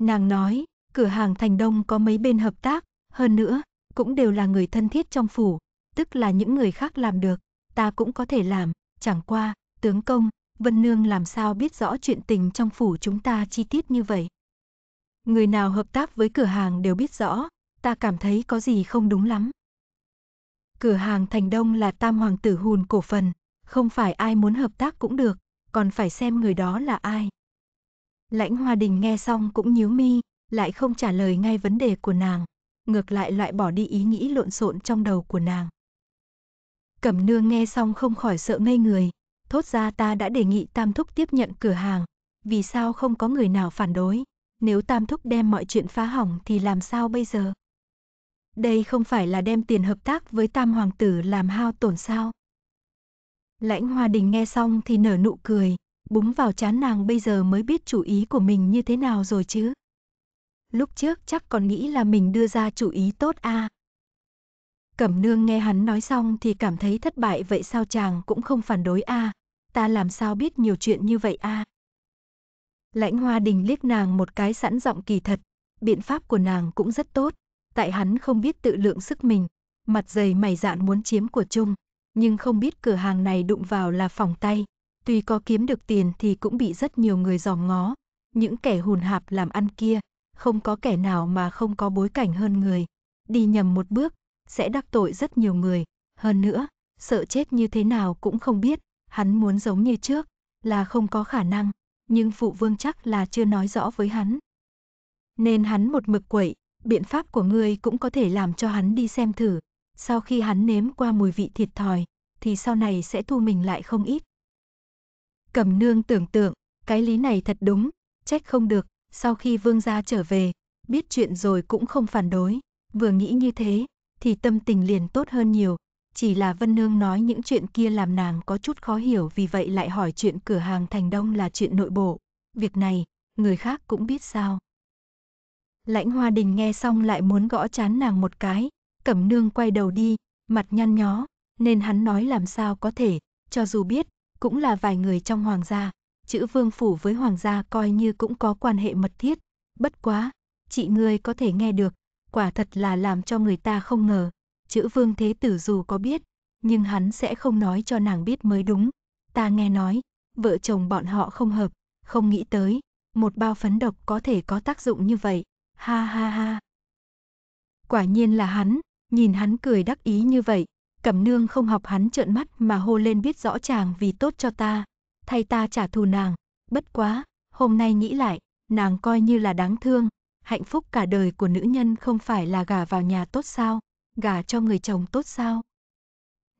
Nàng nói, cửa hàng Thành Đông có mấy bên hợp tác, hơn nữa, cũng đều là người thân thiết trong phủ, tức là những người khác làm được, ta cũng có thể làm, chẳng qua, tướng công, Vân Nương làm sao biết rõ chuyện tình trong phủ chúng ta chi tiết như vậy. Người nào hợp tác với cửa hàng đều biết rõ, ta cảm thấy có gì không đúng lắm. Cửa hàng Thành Đông là tam hoàng tử hùn cổ phần, không phải ai muốn hợp tác cũng được, còn phải xem người đó là ai. Lãnh Hoa Đình nghe xong cũng nhíu mi, lại không trả lời ngay vấn đề của nàng, ngược lại loại bỏ đi ý nghĩ lộn xộn trong đầu của nàng. Cẩm nương nghe xong không khỏi sợ ngây người, thốt ra ta đã đề nghị Tam Thúc tiếp nhận cửa hàng, vì sao không có người nào phản đối, nếu Tam Thúc đem mọi chuyện phá hỏng thì làm sao bây giờ? Đây không phải là đem tiền hợp tác với tam hoàng tử làm hao tổn sao. Lãnh hoa đình nghe xong thì nở nụ cười, búng vào chán nàng bây giờ mới biết chủ ý của mình như thế nào rồi chứ. Lúc trước chắc còn nghĩ là mình đưa ra chủ ý tốt a. À. Cẩm nương nghe hắn nói xong thì cảm thấy thất bại vậy sao chàng cũng không phản đối a, à. ta làm sao biết nhiều chuyện như vậy a. À. Lãnh hoa đình liếc nàng một cái sẵn giọng kỳ thật, biện pháp của nàng cũng rất tốt, tại hắn không biết tự lượng sức mình, mặt dày mày dạn muốn chiếm của chung, nhưng không biết cửa hàng này đụng vào là phòng tay, tuy có kiếm được tiền thì cũng bị rất nhiều người giòm ngó, những kẻ hùn hạp làm ăn kia, không có kẻ nào mà không có bối cảnh hơn người, đi nhầm một bước sẽ đắc tội rất nhiều người, hơn nữa, sợ chết như thế nào cũng không biết, hắn muốn giống như trước là không có khả năng, nhưng phụ vương chắc là chưa nói rõ với hắn. Nên hắn một mực quậy, biện pháp của ngươi cũng có thể làm cho hắn đi xem thử. Sau khi hắn nếm qua mùi vị thiệt thòi, thì sau này sẽ thu mình lại không ít. Cầm nương tưởng tượng, cái lý này thật đúng, trách không được, sau khi vương gia trở về, biết chuyện rồi cũng không phản đối, vừa nghĩ như thế, thì tâm tình liền tốt hơn nhiều, chỉ là Vân Nương nói những chuyện kia làm nàng có chút khó hiểu vì vậy lại hỏi chuyện cửa hàng Thành Đông là chuyện nội bộ, việc này, người khác cũng biết sao. Lãnh Hoa Đình nghe xong lại muốn gõ chán nàng một cái, Cẩm Nương quay đầu đi, mặt nhăn nhó, nên hắn nói làm sao có thể, cho dù biết, cũng là vài người trong hoàng gia, chữ vương phủ với hoàng gia coi như cũng có quan hệ mật thiết, bất quá, chị ngươi có thể nghe được, quả thật là làm cho người ta không ngờ, chữ vương thế tử dù có biết, nhưng hắn sẽ không nói cho nàng biết mới đúng, ta nghe nói, vợ chồng bọn họ không hợp, không nghĩ tới, một bao phấn độc có thể có tác dụng như vậy ha ha ha. Quả nhiên là hắn, nhìn hắn cười đắc ý như vậy, Cẩm nương không học hắn trợn mắt mà hô lên biết rõ chàng vì tốt cho ta, thay ta trả thù nàng, bất quá, hôm nay nghĩ lại, nàng coi như là đáng thương, hạnh phúc cả đời của nữ nhân không phải là gả vào nhà tốt sao, gả cho người chồng tốt sao.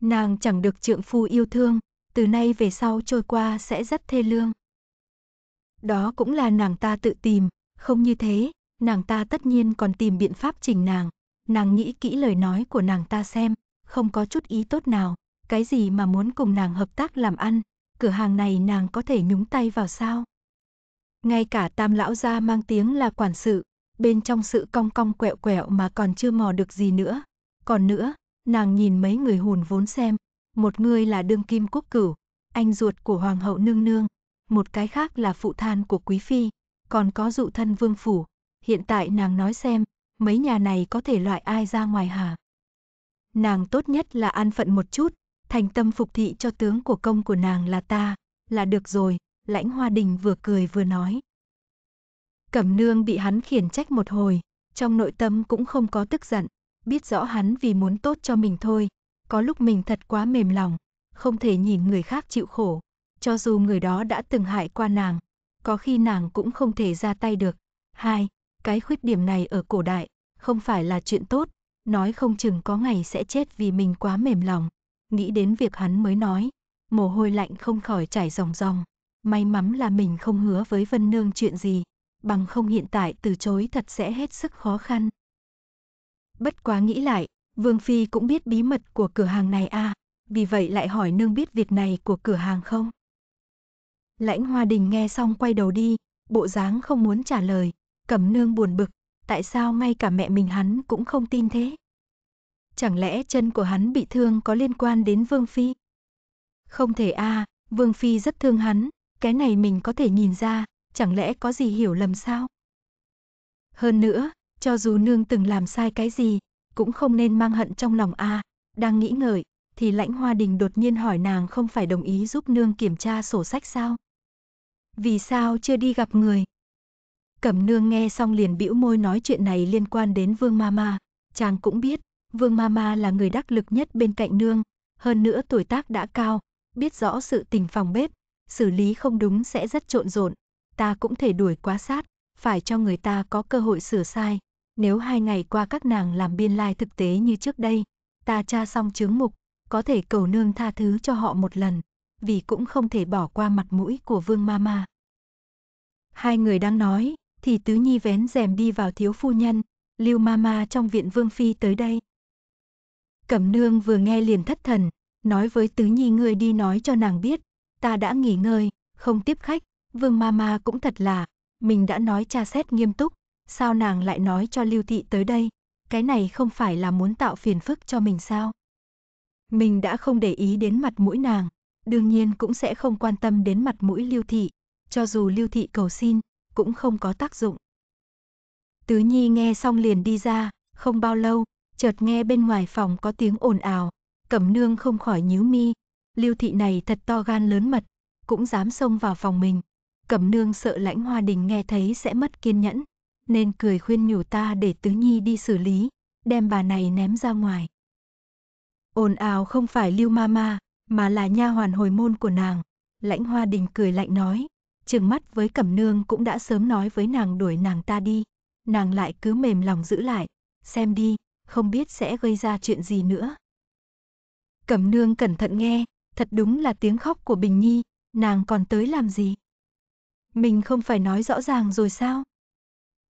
Nàng chẳng được trượng phu yêu thương, từ nay về sau trôi qua sẽ rất thê lương. Đó cũng là nàng ta tự tìm, không như thế, nàng ta tất nhiên còn tìm biện pháp chỉnh nàng. Nàng nghĩ kỹ lời nói của nàng ta xem, không có chút ý tốt nào, cái gì mà muốn cùng nàng hợp tác làm ăn, cửa hàng này nàng có thể nhúng tay vào sao? Ngay cả tam lão gia mang tiếng là quản sự, bên trong sự cong cong quẹo quẹo mà còn chưa mò được gì nữa. Còn nữa, nàng nhìn mấy người hùn vốn xem, một người là đương kim quốc cửu, anh ruột của hoàng hậu nương nương, một cái khác là phụ than của quý phi, còn có dụ thân vương phủ, hiện tại nàng nói xem, mấy nhà này có thể loại ai ra ngoài hả? Nàng tốt nhất là an phận một chút, thành tâm phục thị cho tướng của công của nàng là ta, là được rồi, lãnh hoa đình vừa cười vừa nói. Cẩm nương bị hắn khiển trách một hồi, trong nội tâm cũng không có tức giận, biết rõ hắn vì muốn tốt cho mình thôi, có lúc mình thật quá mềm lòng, không thể nhìn người khác chịu khổ, cho dù người đó đã từng hại qua nàng, có khi nàng cũng không thể ra tay được. Hai, cái khuyết điểm này ở cổ đại, không phải là chuyện tốt, nói không chừng có ngày sẽ chết vì mình quá mềm lòng. Nghĩ đến việc hắn mới nói, mồ hôi lạnh không khỏi chảy ròng ròng. May mắn là mình không hứa với Vân Nương chuyện gì, bằng không hiện tại từ chối thật sẽ hết sức khó khăn. Bất quá nghĩ lại, Vương Phi cũng biết bí mật của cửa hàng này à, vì vậy lại hỏi nương biết việc này của cửa hàng không. Lãnh Hoa Đình nghe xong quay đầu đi, bộ dáng không muốn trả lời, Cẩm nương buồn bực, tại sao ngay cả mẹ mình hắn cũng không tin thế? Chẳng lẽ chân của hắn bị thương có liên quan đến Vương Phi? Không thể a, à, Vương Phi rất thương hắn, cái này mình có thể nhìn ra, chẳng lẽ có gì hiểu lầm sao? Hơn nữa, cho dù nương từng làm sai cái gì, cũng không nên mang hận trong lòng a. À, đang nghĩ ngợi, thì lãnh hoa đình đột nhiên hỏi nàng không phải đồng ý giúp nương kiểm tra sổ sách sao? Vì sao chưa đi gặp người? Cẩm nương nghe xong liền bĩu môi nói chuyện này liên quan đến Vương Mama, chàng cũng biết, Vương Mama là người đắc lực nhất bên cạnh nương, hơn nữa tuổi tác đã cao, biết rõ sự tình phòng bếp, xử lý không đúng sẽ rất trộn rộn, ta cũng thể đuổi quá sát, phải cho người ta có cơ hội sửa sai, nếu hai ngày qua các nàng làm biên lai thực tế như trước đây, ta tra xong chứng mục, có thể cầu nương tha thứ cho họ một lần, vì cũng không thể bỏ qua mặt mũi của Vương Mama. Hai người đang nói, thì tứ nhi vén rèm đi vào thiếu phu nhân, lưu ma ma trong viện vương phi tới đây. Cẩm nương vừa nghe liền thất thần, nói với tứ nhi người đi nói cho nàng biết, ta đã nghỉ ngơi, không tiếp khách, vương ma ma cũng thật là, mình đã nói tra xét nghiêm túc, sao nàng lại nói cho lưu thị tới đây, cái này không phải là muốn tạo phiền phức cho mình sao? Mình đã không để ý đến mặt mũi nàng, đương nhiên cũng sẽ không quan tâm đến mặt mũi lưu thị, cho dù lưu thị cầu xin, cũng không có tác dụng. Tứ Nhi nghe xong liền đi ra, không bao lâu, chợt nghe bên ngoài phòng có tiếng ồn ào, Cẩm Nương không khỏi nhíu mi, Lưu thị này thật to gan lớn mật, cũng dám xông vào phòng mình. Cẩm Nương sợ Lãnh Hoa Đình nghe thấy sẽ mất kiên nhẫn, nên cười khuyên nhủ ta để Tứ Nhi đi xử lý, đem bà này ném ra ngoài. Ồn ào không phải Lưu Mama, mà là nha hoàn hồi môn của nàng. Lãnh Hoa Đình cười lạnh nói, trừng mắt với cẩm nương cũng đã sớm nói với nàng đuổi nàng ta đi. Nàng lại cứ mềm lòng giữ lại, xem đi, không biết sẽ gây ra chuyện gì nữa. Cẩm nương cẩn thận nghe, thật đúng là tiếng khóc của Bình Nhi, nàng còn tới làm gì? Mình không phải nói rõ ràng rồi sao?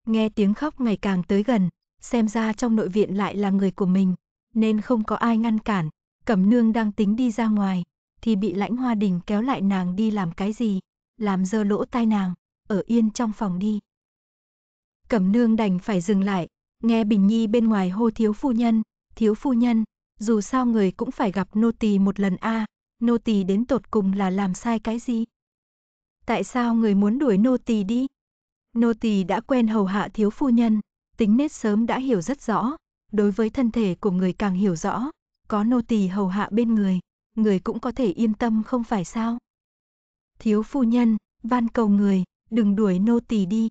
Nghe tiếng khóc ngày càng tới gần, xem ra trong nội viện lại là người của mình, nên không có ai ngăn cản, Cẩm nương đang tính đi ra ngoài, thì bị lãnh hoa đình kéo lại nàng đi làm cái gì làm dơ lỗ tai nàng, ở yên trong phòng đi. Cẩm nương đành phải dừng lại, nghe Bình Nhi bên ngoài hô thiếu phu nhân, thiếu phu nhân, dù sao người cũng phải gặp nô tỳ một lần a, à, nô tỳ đến tột cùng là làm sai cái gì? Tại sao người muốn đuổi nô tỳ đi? Nô tỳ đã quen hầu hạ thiếu phu nhân, tính nết sớm đã hiểu rất rõ, đối với thân thể của người càng hiểu rõ, có nô tỳ hầu hạ bên người, người cũng có thể yên tâm không phải sao? thiếu phu nhân, van cầu người, đừng đuổi nô tỳ đi.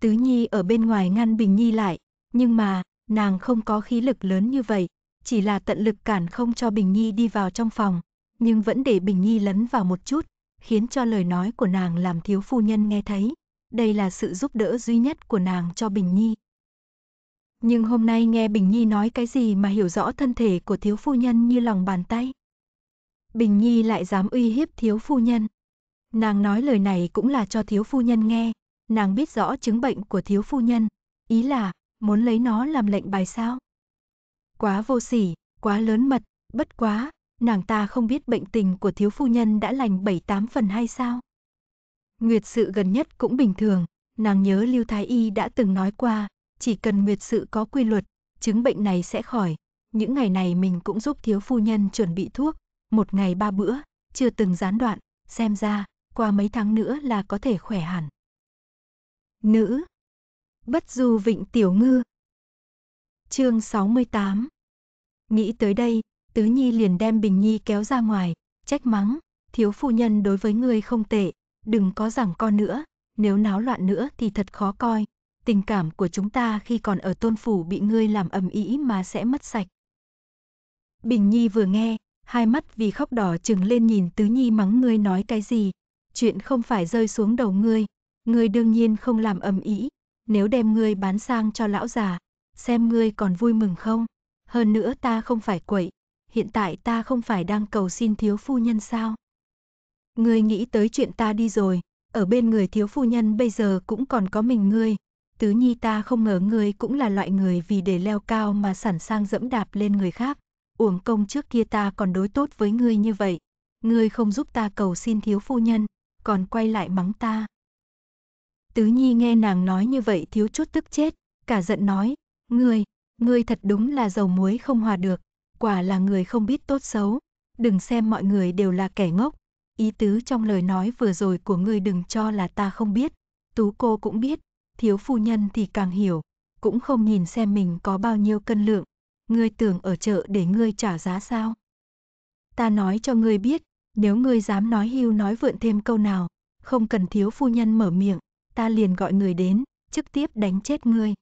Tứ Nhi ở bên ngoài ngăn Bình Nhi lại, nhưng mà, nàng không có khí lực lớn như vậy, chỉ là tận lực cản không cho Bình Nhi đi vào trong phòng, nhưng vẫn để Bình Nhi lấn vào một chút, khiến cho lời nói của nàng làm thiếu phu nhân nghe thấy. Đây là sự giúp đỡ duy nhất của nàng cho Bình Nhi. Nhưng hôm nay nghe Bình Nhi nói cái gì mà hiểu rõ thân thể của thiếu phu nhân như lòng bàn tay. Bình Nhi lại dám uy hiếp thiếu phu nhân. Nàng nói lời này cũng là cho thiếu phu nhân nghe, nàng biết rõ chứng bệnh của thiếu phu nhân, ý là muốn lấy nó làm lệnh bài sao. Quá vô sỉ, quá lớn mật, bất quá, nàng ta không biết bệnh tình của thiếu phu nhân đã lành bảy tám phần hay sao. Nguyệt sự gần nhất cũng bình thường, nàng nhớ Lưu Thái Y đã từng nói qua, chỉ cần nguyệt sự có quy luật, chứng bệnh này sẽ khỏi. Những ngày này mình cũng giúp thiếu phu nhân chuẩn bị thuốc, một ngày ba bữa, chưa từng gián đoạn, xem ra, qua mấy tháng nữa là có thể khỏe hẳn. Nữ Bất du vịnh tiểu ngư Chương 68 Nghĩ tới đây, Tứ Nhi liền đem Bình Nhi kéo ra ngoài, trách mắng, thiếu phu nhân đối với người không tệ, đừng có rằng con nữa, nếu náo loạn nữa thì thật khó coi, tình cảm của chúng ta khi còn ở tôn phủ bị ngươi làm ầm ĩ mà sẽ mất sạch. Bình Nhi vừa nghe, hai mắt vì khóc đỏ chừng lên nhìn Tứ Nhi mắng ngươi nói cái gì. Chuyện không phải rơi xuống đầu ngươi, ngươi đương nhiên không làm ầm ĩ, nếu đem ngươi bán sang cho lão già, xem ngươi còn vui mừng không? Hơn nữa ta không phải quậy, hiện tại ta không phải đang cầu xin thiếu phu nhân sao? Ngươi nghĩ tới chuyện ta đi rồi, ở bên người thiếu phu nhân bây giờ cũng còn có mình ngươi. Tứ nhi ta không ngờ ngươi cũng là loại người vì để leo cao mà sẵn sang dẫm đạp lên người khác uổng công trước kia ta còn đối tốt với ngươi như vậy. Ngươi không giúp ta cầu xin thiếu phu nhân, còn quay lại mắng ta. Tứ Nhi nghe nàng nói như vậy thiếu chút tức chết, cả giận nói, ngươi, ngươi thật đúng là dầu muối không hòa được, quả là người không biết tốt xấu, đừng xem mọi người đều là kẻ ngốc. Ý tứ trong lời nói vừa rồi của ngươi đừng cho là ta không biết, tú cô cũng biết, thiếu phu nhân thì càng hiểu, cũng không nhìn xem mình có bao nhiêu cân lượng, ngươi tưởng ở chợ để ngươi trả giá sao? Ta nói cho ngươi biết, nếu ngươi dám nói hưu nói vượn thêm câu nào, không cần thiếu phu nhân mở miệng, ta liền gọi người đến, trực tiếp đánh chết ngươi.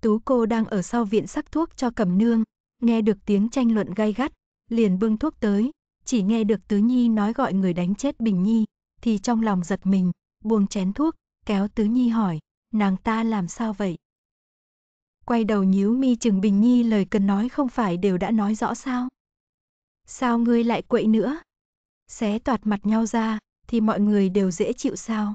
Tú cô đang ở sau viện sắc thuốc cho cầm nương, nghe được tiếng tranh luận gay gắt, liền bưng thuốc tới, chỉ nghe được Tứ Nhi nói gọi người đánh chết Bình Nhi, thì trong lòng giật mình, buông chén thuốc, kéo Tứ Nhi hỏi, nàng ta làm sao vậy? quay đầu nhíu mi chừng Bình Nhi lời cần nói không phải đều đã nói rõ sao. Sao ngươi lại quậy nữa? Xé toạt mặt nhau ra, thì mọi người đều dễ chịu sao?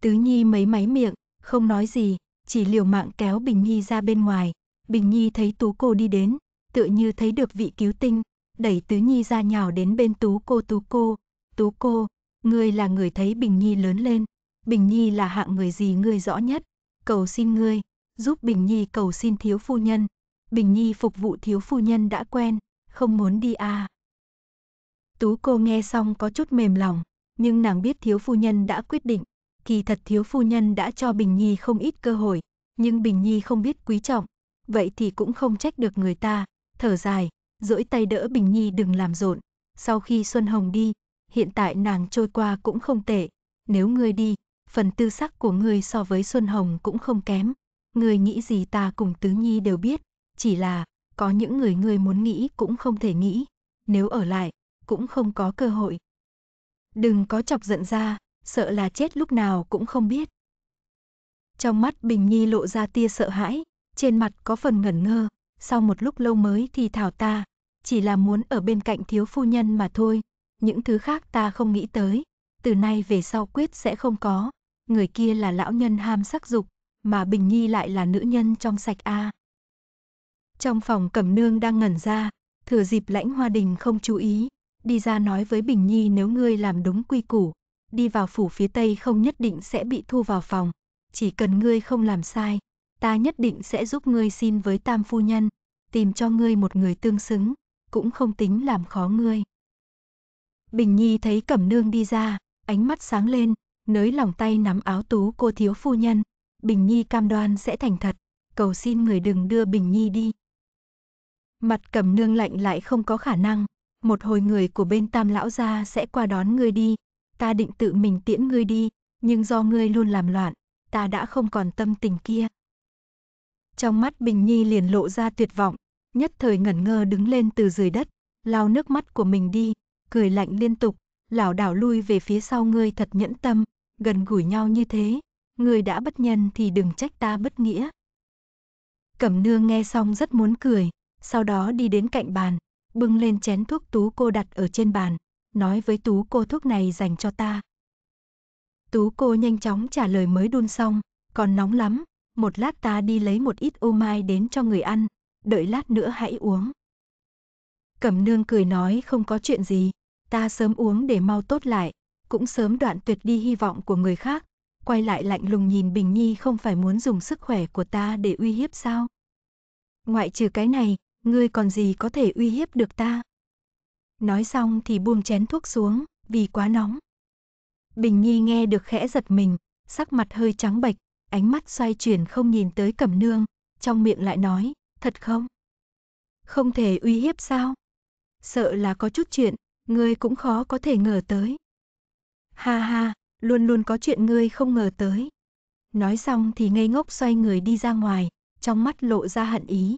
Tứ Nhi mấy máy miệng, không nói gì, chỉ liều mạng kéo Bình Nhi ra bên ngoài. Bình Nhi thấy Tú cô đi đến, tựa như thấy được vị cứu tinh, đẩy Tứ Nhi ra nhào đến bên Tú cô Tú cô. Tú cô, ngươi là người thấy Bình Nhi lớn lên. Bình Nhi là hạng người gì ngươi rõ nhất. Cầu xin ngươi, giúp Bình Nhi cầu xin thiếu phu nhân. Bình Nhi phục vụ thiếu phu nhân đã quen, không muốn đi à. Tú cô nghe xong có chút mềm lòng, nhưng nàng biết thiếu phu nhân đã quyết định. Kỳ thật thiếu phu nhân đã cho Bình Nhi không ít cơ hội, nhưng Bình Nhi không biết quý trọng, vậy thì cũng không trách được người ta. Thở dài, duỗi tay đỡ Bình Nhi đừng làm rộn. Sau khi Xuân Hồng đi, hiện tại nàng trôi qua cũng không tệ. Nếu ngươi đi, phần tư sắc của ngươi so với Xuân Hồng cũng không kém. Người nghĩ gì ta cùng Tứ Nhi đều biết, chỉ là có những người ngươi muốn nghĩ cũng không thể nghĩ, nếu ở lại cũng không có cơ hội. Đừng có chọc giận ra, sợ là chết lúc nào cũng không biết. Trong mắt Bình Nhi lộ ra tia sợ hãi, trên mặt có phần ngẩn ngơ, sau một lúc lâu mới thì thảo ta, chỉ là muốn ở bên cạnh thiếu phu nhân mà thôi, những thứ khác ta không nghĩ tới, từ nay về sau quyết sẽ không có, người kia là lão nhân ham sắc dục, mà Bình Nhi lại là nữ nhân trong sạch a. Trong phòng Cẩm Nương đang ngẩn ra, thừa dịp Lãnh Hoa Đình không chú ý, đi ra nói với Bình Nhi nếu ngươi làm đúng quy củ, đi vào phủ phía Tây không nhất định sẽ bị thu vào phòng, chỉ cần ngươi không làm sai, ta nhất định sẽ giúp ngươi xin với Tam phu nhân, tìm cho ngươi một người tương xứng, cũng không tính làm khó ngươi. Bình Nhi thấy Cẩm Nương đi ra, ánh mắt sáng lên, nới lòng tay nắm áo tú cô thiếu phu nhân, Bình Nhi cam đoan sẽ thành thật, cầu xin người đừng đưa Bình Nhi đi. Mặt cầm nương lạnh lại không có khả năng, một hồi người của bên tam lão gia sẽ qua đón ngươi đi, ta định tự mình tiễn ngươi đi, nhưng do ngươi luôn làm loạn, ta đã không còn tâm tình kia. Trong mắt Bình Nhi liền lộ ra tuyệt vọng, nhất thời ngẩn ngơ đứng lên từ dưới đất, lau nước mắt của mình đi, cười lạnh liên tục, lảo đảo lui về phía sau ngươi thật nhẫn tâm, gần gũi nhau như thế, người đã bất nhân thì đừng trách ta bất nghĩa. Cẩm nương nghe xong rất muốn cười, sau đó đi đến cạnh bàn, bưng lên chén thuốc tú cô đặt ở trên bàn, nói với tú cô thuốc này dành cho ta. Tú cô nhanh chóng trả lời mới đun xong, còn nóng lắm, một lát ta đi lấy một ít ô mai đến cho người ăn, đợi lát nữa hãy uống. Cẩm nương cười nói không có chuyện gì, ta sớm uống để mau tốt lại, cũng sớm đoạn tuyệt đi hy vọng của người khác, quay lại lạnh lùng nhìn Bình Nhi không phải muốn dùng sức khỏe của ta để uy hiếp sao? Ngoại trừ cái này, ngươi còn gì có thể uy hiếp được ta? Nói xong thì buông chén thuốc xuống, vì quá nóng. Bình Nhi nghe được khẽ giật mình, sắc mặt hơi trắng bệch, ánh mắt xoay chuyển không nhìn tới Cẩm Nương, trong miệng lại nói, thật không? Không thể uy hiếp sao? Sợ là có chút chuyện, ngươi cũng khó có thể ngờ tới. Ha ha, luôn luôn có chuyện ngươi không ngờ tới. Nói xong thì ngây ngốc xoay người đi ra ngoài, trong mắt lộ ra hận ý.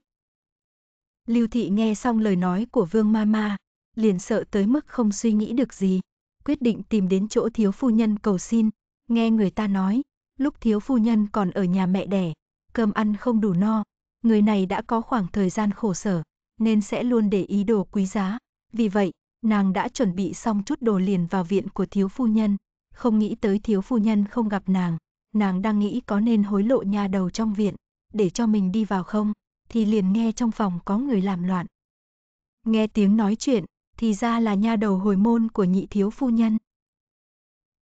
Lưu Thị nghe xong lời nói của Vương Mama, liền sợ tới mức không suy nghĩ được gì, quyết định tìm đến chỗ thiếu phu nhân cầu xin, nghe người ta nói, lúc thiếu phu nhân còn ở nhà mẹ đẻ, cơm ăn không đủ no, người này đã có khoảng thời gian khổ sở, nên sẽ luôn để ý đồ quý giá, vì vậy, nàng đã chuẩn bị xong chút đồ liền vào viện của thiếu phu nhân không nghĩ tới thiếu phu nhân không gặp nàng, nàng đang nghĩ có nên hối lộ nha đầu trong viện, để cho mình đi vào không, thì liền nghe trong phòng có người làm loạn. Nghe tiếng nói chuyện, thì ra là nha đầu hồi môn của nhị thiếu phu nhân.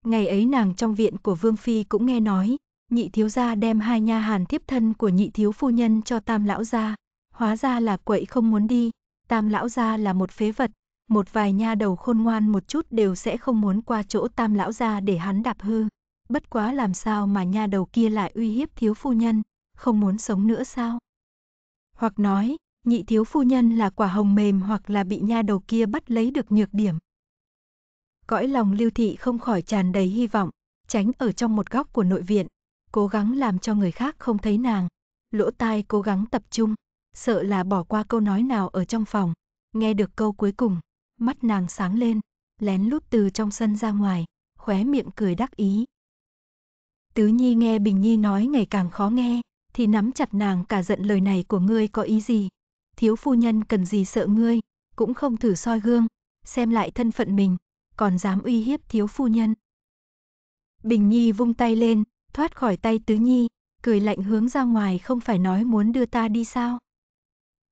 Ngày ấy nàng trong viện của Vương Phi cũng nghe nói, nhị thiếu gia đem hai nha hàn thiếp thân của nhị thiếu phu nhân cho tam lão gia, hóa ra là quậy không muốn đi, tam lão gia là một phế vật, một vài nha đầu khôn ngoan một chút đều sẽ không muốn qua chỗ tam lão ra để hắn đạp hư. Bất quá làm sao mà nha đầu kia lại uy hiếp thiếu phu nhân, không muốn sống nữa sao? Hoặc nói, nhị thiếu phu nhân là quả hồng mềm hoặc là bị nha đầu kia bắt lấy được nhược điểm. Cõi lòng lưu thị không khỏi tràn đầy hy vọng, tránh ở trong một góc của nội viện, cố gắng làm cho người khác không thấy nàng, lỗ tai cố gắng tập trung, sợ là bỏ qua câu nói nào ở trong phòng, nghe được câu cuối cùng, mắt nàng sáng lên, lén lút từ trong sân ra ngoài, khóe miệng cười đắc ý. Tứ Nhi nghe Bình Nhi nói ngày càng khó nghe, thì nắm chặt nàng cả giận lời này của ngươi có ý gì. Thiếu phu nhân cần gì sợ ngươi, cũng không thử soi gương, xem lại thân phận mình, còn dám uy hiếp thiếu phu nhân. Bình Nhi vung tay lên, thoát khỏi tay Tứ Nhi, cười lạnh hướng ra ngoài không phải nói muốn đưa ta đi sao.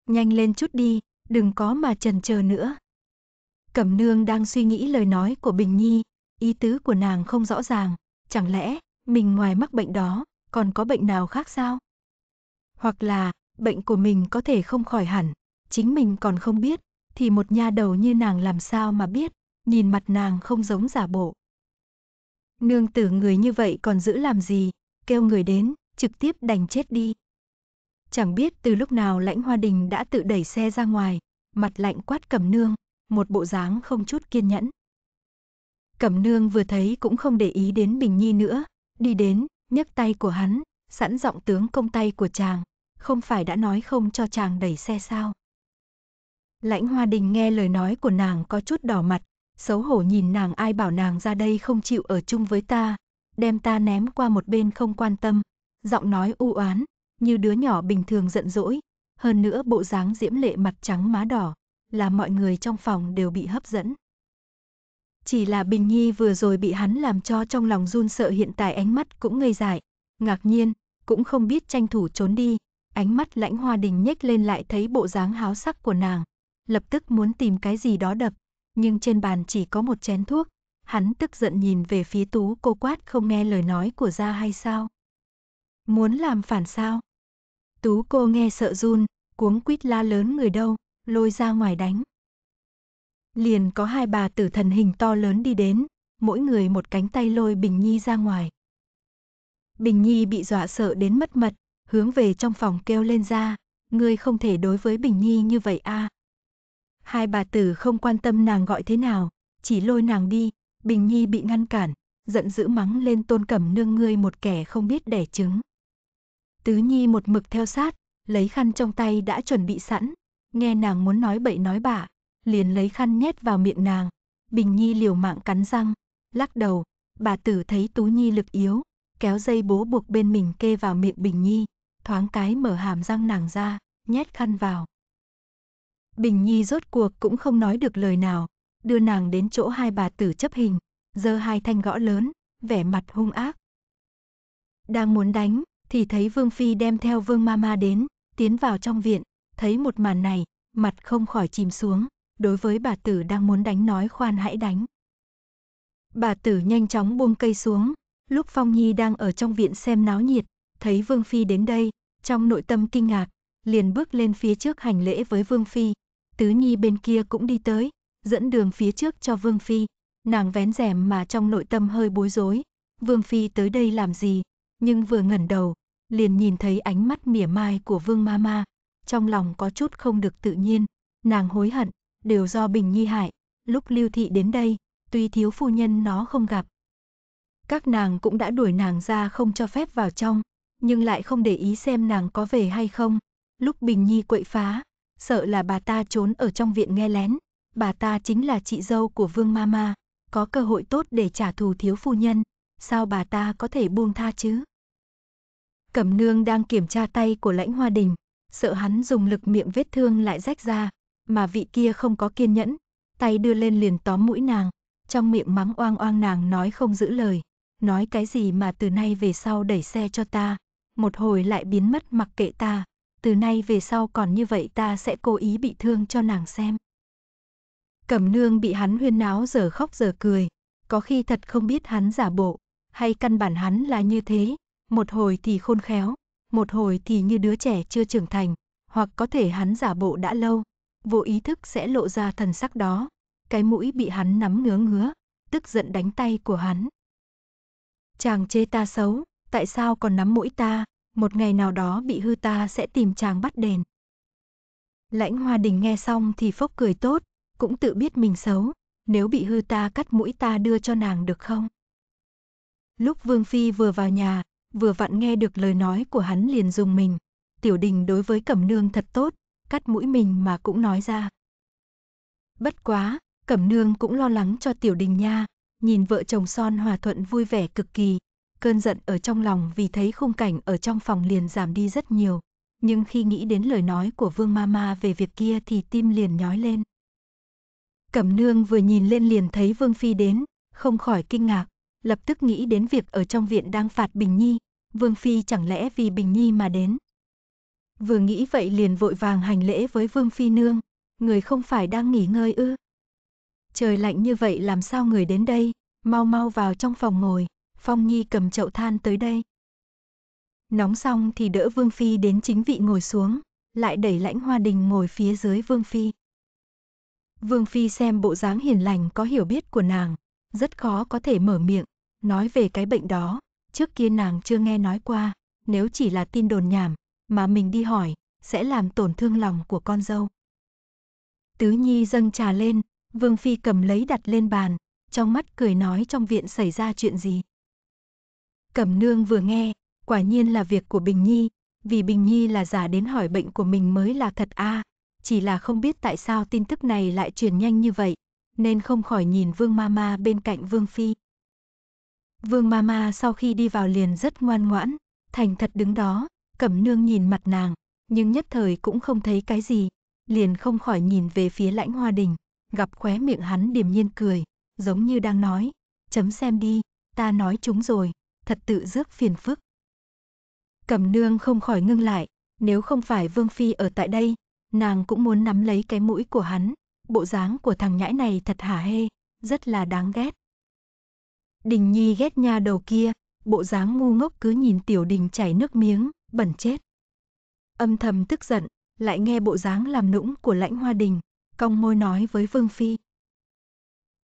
Nhanh lên chút đi, đừng có mà trần chờ nữa. Cẩm nương đang suy nghĩ lời nói của Bình Nhi, ý tứ của nàng không rõ ràng, chẳng lẽ mình ngoài mắc bệnh đó, còn có bệnh nào khác sao? Hoặc là, bệnh của mình có thể không khỏi hẳn, chính mình còn không biết, thì một nha đầu như nàng làm sao mà biết, nhìn mặt nàng không giống giả bộ. Nương tử người như vậy còn giữ làm gì, kêu người đến, trực tiếp đành chết đi. Chẳng biết từ lúc nào lãnh hoa đình đã tự đẩy xe ra ngoài, mặt lạnh quát cầm nương, một bộ dáng không chút kiên nhẫn. Cẩm nương vừa thấy cũng không để ý đến Bình Nhi nữa, đi đến, nhấc tay của hắn, sẵn giọng tướng công tay của chàng, không phải đã nói không cho chàng đẩy xe sao. Lãnh Hoa Đình nghe lời nói của nàng có chút đỏ mặt, xấu hổ nhìn nàng ai bảo nàng ra đây không chịu ở chung với ta, đem ta ném qua một bên không quan tâm, giọng nói u oán, như đứa nhỏ bình thường giận dỗi, hơn nữa bộ dáng diễm lệ mặt trắng má đỏ, là mọi người trong phòng đều bị hấp dẫn. Chỉ là Bình Nhi vừa rồi bị hắn làm cho trong lòng run sợ hiện tại ánh mắt cũng ngây dại, ngạc nhiên, cũng không biết tranh thủ trốn đi, ánh mắt lãnh hoa đình nhếch lên lại thấy bộ dáng háo sắc của nàng, lập tức muốn tìm cái gì đó đập, nhưng trên bàn chỉ có một chén thuốc, hắn tức giận nhìn về phía tú cô quát không nghe lời nói của gia hay sao. Muốn làm phản sao? Tú cô nghe sợ run, cuống quýt la lớn người đâu, lôi ra ngoài đánh. Liền có hai bà tử thần hình to lớn đi đến, mỗi người một cánh tay lôi Bình Nhi ra ngoài. Bình Nhi bị dọa sợ đến mất mật, hướng về trong phòng kêu lên ra, ngươi không thể đối với Bình Nhi như vậy a. À. Hai bà tử không quan tâm nàng gọi thế nào, chỉ lôi nàng đi, Bình Nhi bị ngăn cản, giận dữ mắng lên tôn cẩm nương ngươi một kẻ không biết đẻ trứng. Tứ Nhi một mực theo sát, lấy khăn trong tay đã chuẩn bị sẵn, nghe nàng muốn nói bậy nói bạ, liền lấy khăn nhét vào miệng nàng. Bình Nhi liều mạng cắn răng, lắc đầu, bà tử thấy Tú Nhi lực yếu, kéo dây bố buộc bên mình kê vào miệng Bình Nhi, thoáng cái mở hàm răng nàng ra, nhét khăn vào. Bình Nhi rốt cuộc cũng không nói được lời nào, đưa nàng đến chỗ hai bà tử chấp hình, giơ hai thanh gõ lớn, vẻ mặt hung ác. Đang muốn đánh, thì thấy Vương Phi đem theo Vương Mama đến, tiến vào trong viện, thấy một màn này, mặt không khỏi chìm xuống, đối với bà tử đang muốn đánh nói khoan hãy đánh. Bà tử nhanh chóng buông cây xuống, lúc Phong Nhi đang ở trong viện xem náo nhiệt, thấy Vương Phi đến đây, trong nội tâm kinh ngạc, liền bước lên phía trước hành lễ với Vương Phi, Tứ Nhi bên kia cũng đi tới, dẫn đường phía trước cho Vương Phi, nàng vén rèm mà trong nội tâm hơi bối rối, Vương Phi tới đây làm gì, nhưng vừa ngẩn đầu, liền nhìn thấy ánh mắt mỉa mai của Vương Mama, trong lòng có chút không được tự nhiên, nàng hối hận, đều do Bình Nhi hại, lúc Lưu Thị đến đây, tuy thiếu phu nhân nó không gặp. Các nàng cũng đã đuổi nàng ra không cho phép vào trong, nhưng lại không để ý xem nàng có về hay không. Lúc Bình Nhi quậy phá, sợ là bà ta trốn ở trong viện nghe lén, bà ta chính là chị dâu của Vương Mama, có cơ hội tốt để trả thù thiếu phu nhân, sao bà ta có thể buông tha chứ? Cẩm nương đang kiểm tra tay của lãnh hoa đình, sợ hắn dùng lực miệng vết thương lại rách ra, mà vị kia không có kiên nhẫn, tay đưa lên liền tóm mũi nàng, trong miệng mắng oang oang nàng nói không giữ lời, nói cái gì mà từ nay về sau đẩy xe cho ta, một hồi lại biến mất mặc kệ ta, từ nay về sau còn như vậy ta sẽ cố ý bị thương cho nàng xem. Cẩm nương bị hắn huyên náo giờ khóc giờ cười, có khi thật không biết hắn giả bộ, hay căn bản hắn là như thế, một hồi thì khôn khéo, một hồi thì như đứa trẻ chưa trưởng thành, hoặc có thể hắn giả bộ đã lâu, vô ý thức sẽ lộ ra thần sắc đó. Cái mũi bị hắn nắm ngứa ngứa, tức giận đánh tay của hắn. Chàng chê ta xấu, tại sao còn nắm mũi ta, một ngày nào đó bị hư ta sẽ tìm chàng bắt đền. Lãnh Hoa Đình nghe xong thì phốc cười tốt, cũng tự biết mình xấu, nếu bị hư ta cắt mũi ta đưa cho nàng được không? Lúc Vương Phi vừa vào nhà, vừa vặn nghe được lời nói của hắn liền dùng mình. Tiểu đình đối với cẩm nương thật tốt, cắt mũi mình mà cũng nói ra. Bất quá, cẩm nương cũng lo lắng cho tiểu đình nha, nhìn vợ chồng son hòa thuận vui vẻ cực kỳ. Cơn giận ở trong lòng vì thấy khung cảnh ở trong phòng liền giảm đi rất nhiều. Nhưng khi nghĩ đến lời nói của Vương Mama về việc kia thì tim liền nhói lên. Cẩm nương vừa nhìn lên liền thấy Vương Phi đến, không khỏi kinh ngạc, lập tức nghĩ đến việc ở trong viện đang phạt Bình Nhi, Vương Phi chẳng lẽ vì Bình Nhi mà đến. Vừa nghĩ vậy liền vội vàng hành lễ với Vương Phi Nương, người không phải đang nghỉ ngơi ư. Trời lạnh như vậy làm sao người đến đây, mau mau vào trong phòng ngồi, Phong Nhi cầm chậu than tới đây. Nóng xong thì đỡ Vương Phi đến chính vị ngồi xuống, lại đẩy lãnh hoa đình ngồi phía dưới Vương Phi. Vương Phi xem bộ dáng hiền lành có hiểu biết của nàng, rất khó có thể mở miệng, Nói về cái bệnh đó, trước kia nàng chưa nghe nói qua, nếu chỉ là tin đồn nhảm, mà mình đi hỏi, sẽ làm tổn thương lòng của con dâu. Tứ Nhi dâng trà lên, Vương Phi cầm lấy đặt lên bàn, trong mắt cười nói trong viện xảy ra chuyện gì. Cẩm nương vừa nghe, quả nhiên là việc của Bình Nhi, vì Bình Nhi là giả đến hỏi bệnh của mình mới là thật a, à, chỉ là không biết tại sao tin tức này lại truyền nhanh như vậy, nên không khỏi nhìn Vương Mama bên cạnh Vương Phi. Vương Mama sau khi đi vào liền rất ngoan ngoãn, thành thật đứng đó, Cẩm Nương nhìn mặt nàng, nhưng nhất thời cũng không thấy cái gì, liền không khỏi nhìn về phía Lãnh Hoa Đình, gặp khóe miệng hắn điềm nhiên cười, giống như đang nói, chấm xem đi, ta nói chúng rồi, thật tự rước phiền phức. Cẩm Nương không khỏi ngưng lại, nếu không phải Vương phi ở tại đây, nàng cũng muốn nắm lấy cái mũi của hắn, bộ dáng của thằng nhãi này thật hả hê, rất là đáng ghét. Đình Nhi ghét nha đầu kia, bộ dáng ngu ngốc cứ nhìn tiểu đình chảy nước miếng, bẩn chết. Âm thầm tức giận, lại nghe bộ dáng làm nũng của lãnh hoa đình, cong môi nói với Vương Phi.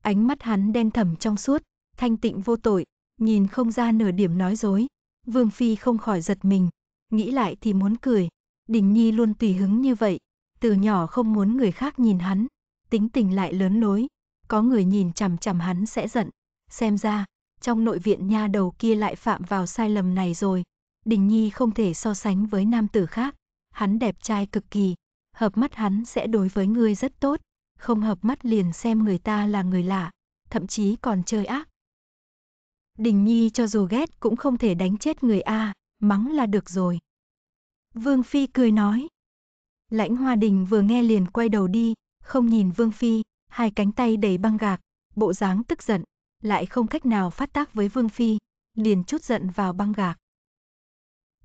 Ánh mắt hắn đen thầm trong suốt, thanh tịnh vô tội, nhìn không ra nửa điểm nói dối. Vương Phi không khỏi giật mình, nghĩ lại thì muốn cười. Đình Nhi luôn tùy hứng như vậy, từ nhỏ không muốn người khác nhìn hắn, tính tình lại lớn lối, có người nhìn chằm chằm hắn sẽ giận. Xem ra, trong nội viện nha đầu kia lại phạm vào sai lầm này rồi. Đình Nhi không thể so sánh với nam tử khác. Hắn đẹp trai cực kỳ. Hợp mắt hắn sẽ đối với ngươi rất tốt. Không hợp mắt liền xem người ta là người lạ. Thậm chí còn chơi ác. Đình Nhi cho dù ghét cũng không thể đánh chết người A. Mắng là được rồi. Vương Phi cười nói. Lãnh Hoa Đình vừa nghe liền quay đầu đi. Không nhìn Vương Phi. Hai cánh tay đầy băng gạc. Bộ dáng tức giận lại không cách nào phát tác với Vương Phi, liền chút giận vào băng gạc.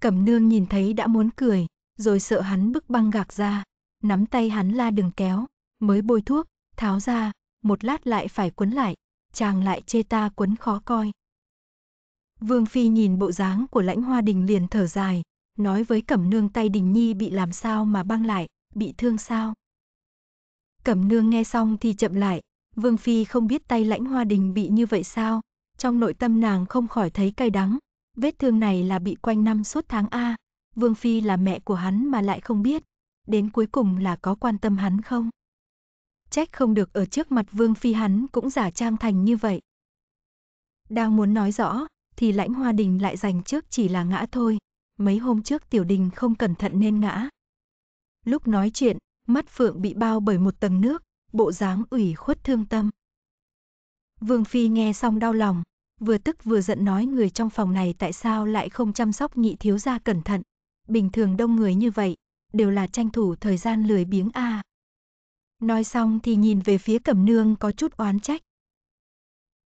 Cẩm nương nhìn thấy đã muốn cười, rồi sợ hắn bức băng gạc ra, nắm tay hắn la đừng kéo, mới bôi thuốc, tháo ra, một lát lại phải quấn lại, chàng lại chê ta quấn khó coi. Vương Phi nhìn bộ dáng của lãnh hoa đình liền thở dài, nói với Cẩm nương tay đình nhi bị làm sao mà băng lại, bị thương sao. Cẩm nương nghe xong thì chậm lại, Vương Phi không biết tay lãnh hoa đình bị như vậy sao, trong nội tâm nàng không khỏi thấy cay đắng, vết thương này là bị quanh năm suốt tháng A, Vương Phi là mẹ của hắn mà lại không biết, đến cuối cùng là có quan tâm hắn không? Trách không được ở trước mặt Vương Phi hắn cũng giả trang thành như vậy. Đang muốn nói rõ, thì lãnh hoa đình lại giành trước chỉ là ngã thôi, mấy hôm trước tiểu đình không cẩn thận nên ngã. Lúc nói chuyện, mắt phượng bị bao bởi một tầng nước, bộ dáng ủy khuất thương tâm. Vương Phi nghe xong đau lòng, vừa tức vừa giận nói người trong phòng này tại sao lại không chăm sóc nhị thiếu gia cẩn thận. Bình thường đông người như vậy, đều là tranh thủ thời gian lười biếng a. À. Nói xong thì nhìn về phía Cẩm Nương có chút oán trách.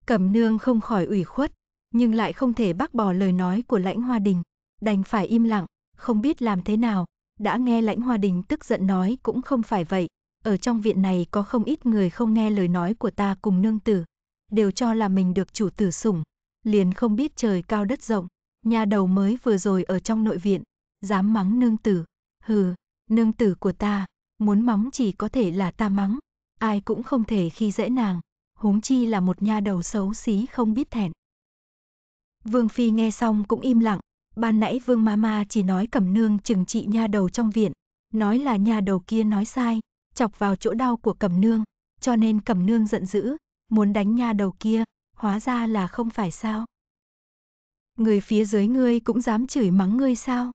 Cẩm Nương không khỏi ủy khuất, nhưng lại không thể bác bỏ lời nói của Lãnh Hoa Đình, đành phải im lặng, không biết làm thế nào, đã nghe Lãnh Hoa Đình tức giận nói cũng không phải vậy, ở trong viện này có không ít người không nghe lời nói của ta cùng nương tử, đều cho là mình được chủ tử sủng, liền không biết trời cao đất rộng, nhà đầu mới vừa rồi ở trong nội viện, dám mắng nương tử, hừ, nương tử của ta, muốn mắng chỉ có thể là ta mắng, ai cũng không thể khi dễ nàng, huống chi là một nha đầu xấu xí không biết thẹn. Vương Phi nghe xong cũng im lặng, ban nãy Vương Mama chỉ nói cẩm nương chừng trị nha đầu trong viện, nói là nha đầu kia nói sai, chọc vào chỗ đau của Cẩm Nương, cho nên Cẩm Nương giận dữ, muốn đánh nha đầu kia, hóa ra là không phải sao. Người phía dưới ngươi cũng dám chửi mắng ngươi sao?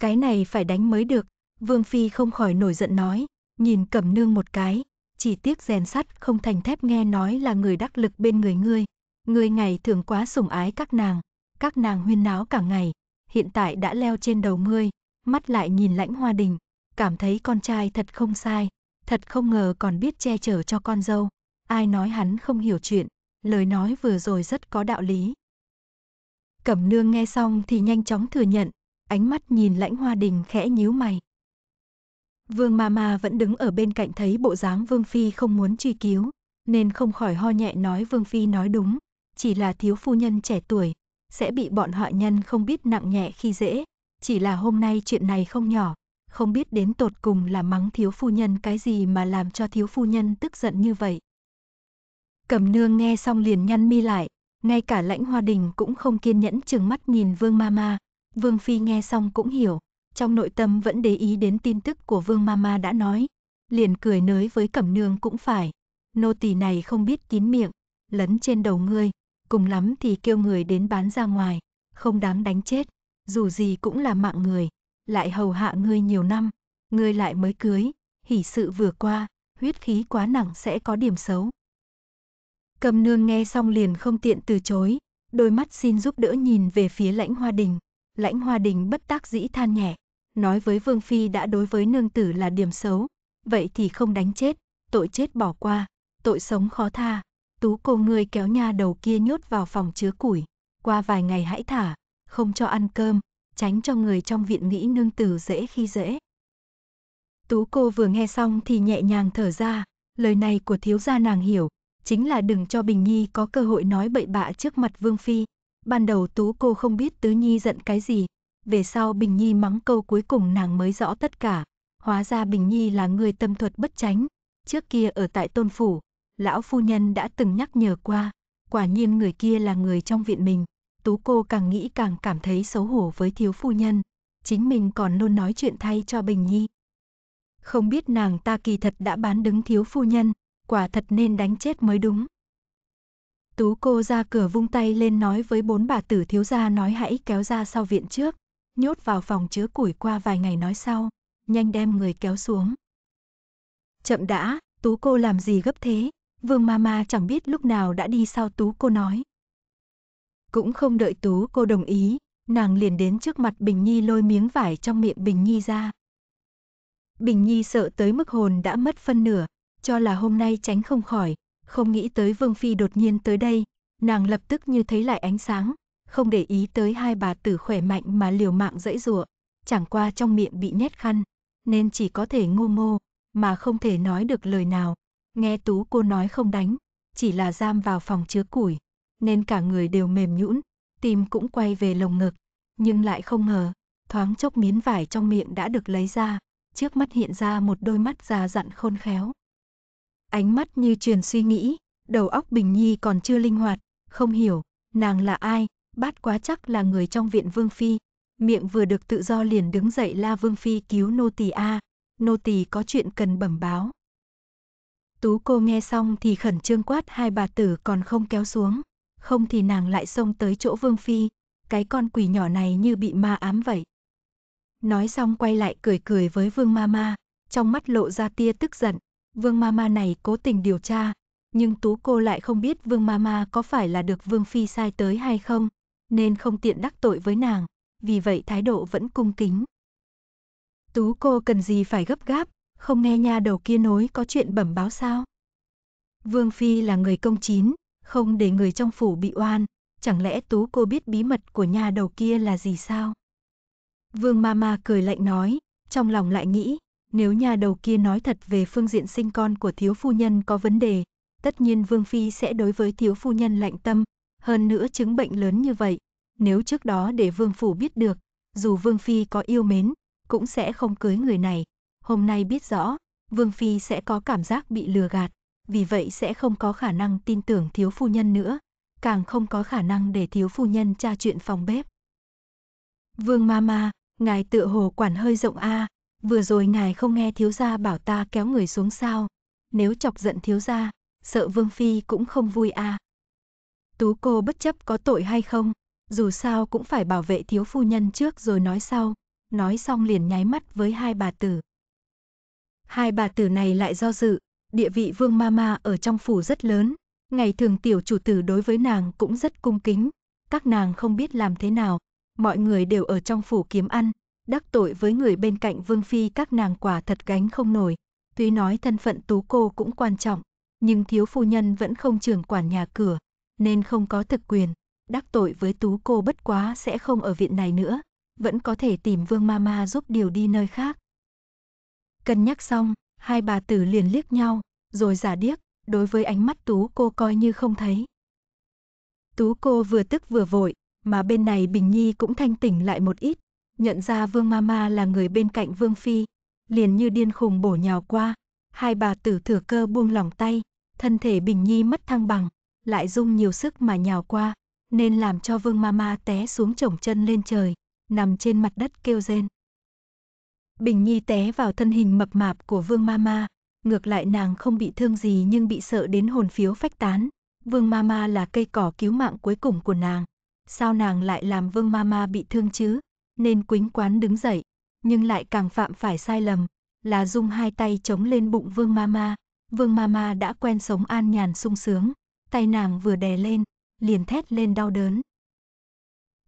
Cái này phải đánh mới được, Vương Phi không khỏi nổi giận nói, nhìn Cẩm Nương một cái, chỉ tiếc rèn sắt không thành thép nghe nói là người đắc lực bên người ngươi. Ngươi ngày thường quá sủng ái các nàng, các nàng huyên náo cả ngày, hiện tại đã leo trên đầu ngươi, mắt lại nhìn lãnh hoa đình, cảm thấy con trai thật không sai, thật không ngờ còn biết che chở cho con dâu. Ai nói hắn không hiểu chuyện, lời nói vừa rồi rất có đạo lý. Cẩm nương nghe xong thì nhanh chóng thừa nhận, ánh mắt nhìn lãnh hoa đình khẽ nhíu mày. Vương ma ma vẫn đứng ở bên cạnh thấy bộ dáng Vương Phi không muốn truy cứu, nên không khỏi ho nhẹ nói Vương Phi nói đúng, chỉ là thiếu phu nhân trẻ tuổi, sẽ bị bọn họa nhân không biết nặng nhẹ khi dễ, chỉ là hôm nay chuyện này không nhỏ, không biết đến tột cùng là mắng thiếu phu nhân cái gì mà làm cho thiếu phu nhân tức giận như vậy. Cẩm nương nghe xong liền nhăn mi lại, ngay cả lãnh hoa đình cũng không kiên nhẫn chừng mắt nhìn vương mama, vương phi nghe xong cũng hiểu, trong nội tâm vẫn để ý đến tin tức của vương mama đã nói, liền cười nới với cẩm nương cũng phải, nô tỳ này không biết kín miệng, lấn trên đầu ngươi, cùng lắm thì kêu người đến bán ra ngoài, không đáng đánh chết, dù gì cũng là mạng người lại hầu hạ ngươi nhiều năm, ngươi lại mới cưới, hỷ sự vừa qua, huyết khí quá nặng sẽ có điểm xấu. Cầm nương nghe xong liền không tiện từ chối, đôi mắt xin giúp đỡ nhìn về phía lãnh hoa đình. Lãnh hoa đình bất tác dĩ than nhẹ, nói với Vương Phi đã đối với nương tử là điểm xấu, vậy thì không đánh chết, tội chết bỏ qua, tội sống khó tha. Tú cô ngươi kéo nha đầu kia nhốt vào phòng chứa củi, qua vài ngày hãy thả, không cho ăn cơm, tránh cho người trong viện nghĩ nương tử dễ khi dễ. Tú cô vừa nghe xong thì nhẹ nhàng thở ra, lời này của thiếu gia nàng hiểu, chính là đừng cho Bình Nhi có cơ hội nói bậy bạ trước mặt Vương Phi. Ban đầu Tú cô không biết Tứ Nhi giận cái gì, về sau Bình Nhi mắng câu cuối cùng nàng mới rõ tất cả. Hóa ra Bình Nhi là người tâm thuật bất tránh, trước kia ở tại tôn phủ, lão phu nhân đã từng nhắc nhở qua, quả nhiên người kia là người trong viện mình. Tú cô càng nghĩ càng cảm thấy xấu hổ với thiếu phu nhân. Chính mình còn luôn nói chuyện thay cho Bình Nhi. Không biết nàng ta kỳ thật đã bán đứng thiếu phu nhân, quả thật nên đánh chết mới đúng. Tú cô ra cửa vung tay lên nói với bốn bà tử thiếu gia nói hãy kéo ra sau viện trước, nhốt vào phòng chứa củi qua vài ngày nói sau, nhanh đem người kéo xuống. Chậm đã, tú cô làm gì gấp thế, vương ma ma chẳng biết lúc nào đã đi sau tú cô nói cũng không đợi Tú cô đồng ý, nàng liền đến trước mặt Bình Nhi lôi miếng vải trong miệng Bình Nhi ra. Bình Nhi sợ tới mức hồn đã mất phân nửa, cho là hôm nay tránh không khỏi, không nghĩ tới Vương Phi đột nhiên tới đây, nàng lập tức như thấy lại ánh sáng, không để ý tới hai bà tử khỏe mạnh mà liều mạng dẫy dụa, chẳng qua trong miệng bị nhét khăn, nên chỉ có thể ngô ngô, mà không thể nói được lời nào. Nghe Tú cô nói không đánh, chỉ là giam vào phòng chứa củi, nên cả người đều mềm nhũn, tim cũng quay về lồng ngực, nhưng lại không ngờ, thoáng chốc miếng vải trong miệng đã được lấy ra, trước mắt hiện ra một đôi mắt già dặn khôn khéo. Ánh mắt như truyền suy nghĩ, đầu óc Bình Nhi còn chưa linh hoạt, không hiểu, nàng là ai, bát quá chắc là người trong viện Vương Phi, miệng vừa được tự do liền đứng dậy la Vương Phi cứu nô tỳ A, nô tỳ có chuyện cần bẩm báo. Tú cô nghe xong thì khẩn trương quát hai bà tử còn không kéo xuống không thì nàng lại xông tới chỗ Vương Phi, cái con quỷ nhỏ này như bị ma ám vậy. Nói xong quay lại cười cười với Vương Mama, trong mắt lộ ra tia tức giận, Vương Mama này cố tình điều tra, nhưng Tú cô lại không biết Vương Mama có phải là được Vương Phi sai tới hay không, nên không tiện đắc tội với nàng, vì vậy thái độ vẫn cung kính. Tú cô cần gì phải gấp gáp, không nghe nha đầu kia nối có chuyện bẩm báo sao? Vương Phi là người công chính không để người trong phủ bị oan, chẳng lẽ tú cô biết bí mật của nhà đầu kia là gì sao? Vương Mama cười lạnh nói, trong lòng lại nghĩ, nếu nhà đầu kia nói thật về phương diện sinh con của thiếu phu nhân có vấn đề, tất nhiên Vương Phi sẽ đối với thiếu phu nhân lạnh tâm, hơn nữa chứng bệnh lớn như vậy, nếu trước đó để Vương Phủ biết được, dù Vương Phi có yêu mến, cũng sẽ không cưới người này, hôm nay biết rõ, Vương Phi sẽ có cảm giác bị lừa gạt vì vậy sẽ không có khả năng tin tưởng thiếu phu nhân nữa, càng không có khả năng để thiếu phu nhân tra chuyện phòng bếp. Vương Mama, ngài tựa hồ quản hơi rộng a, à, vừa rồi ngài không nghe thiếu gia bảo ta kéo người xuống sao? Nếu chọc giận thiếu gia, sợ Vương phi cũng không vui a. À. Tú cô bất chấp có tội hay không, dù sao cũng phải bảo vệ thiếu phu nhân trước rồi nói sau, nói xong liền nháy mắt với hai bà tử. Hai bà tử này lại do dự, địa vị vương mama ở trong phủ rất lớn, ngày thường tiểu chủ tử đối với nàng cũng rất cung kính, các nàng không biết làm thế nào, mọi người đều ở trong phủ kiếm ăn, đắc tội với người bên cạnh vương phi các nàng quả thật gánh không nổi, tuy nói thân phận tú cô cũng quan trọng, nhưng thiếu phu nhân vẫn không trưởng quản nhà cửa, nên không có thực quyền, đắc tội với tú cô bất quá sẽ không ở viện này nữa, vẫn có thể tìm vương mama giúp điều đi nơi khác. Cân nhắc xong, hai bà tử liền liếc nhau, rồi giả điếc, đối với ánh mắt tú cô coi như không thấy. Tú cô vừa tức vừa vội, mà bên này Bình Nhi cũng thanh tỉnh lại một ít, nhận ra Vương Mama là người bên cạnh Vương Phi, liền như điên khùng bổ nhào qua, hai bà tử thừa cơ buông lỏng tay, thân thể Bình Nhi mất thăng bằng, lại dung nhiều sức mà nhào qua, nên làm cho Vương Mama té xuống chổng chân lên trời, nằm trên mặt đất kêu rên. Bình Nhi té vào thân hình mập mạp của Vương Mama, ngược lại nàng không bị thương gì nhưng bị sợ đến hồn phiếu phách tán. Vương Mama là cây cỏ cứu mạng cuối cùng của nàng. Sao nàng lại làm Vương Mama bị thương chứ? Nên quính quán đứng dậy, nhưng lại càng phạm phải sai lầm, là dung hai tay chống lên bụng Vương Mama. Vương Mama đã quen sống an nhàn sung sướng, tay nàng vừa đè lên, liền thét lên đau đớn.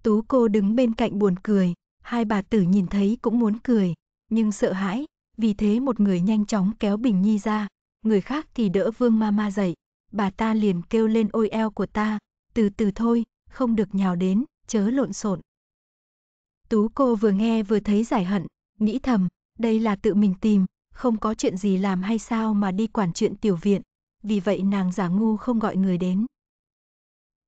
Tú cô đứng bên cạnh buồn cười, hai bà tử nhìn thấy cũng muốn cười, nhưng sợ hãi, vì thế một người nhanh chóng kéo Bình Nhi ra, người khác thì đỡ Vương Mama dậy, bà ta liền kêu lên ôi eo của ta, từ từ thôi, không được nhào đến, chớ lộn xộn. Tú cô vừa nghe vừa thấy giải hận, nghĩ thầm, đây là tự mình tìm, không có chuyện gì làm hay sao mà đi quản chuyện tiểu viện, vì vậy nàng giả ngu không gọi người đến.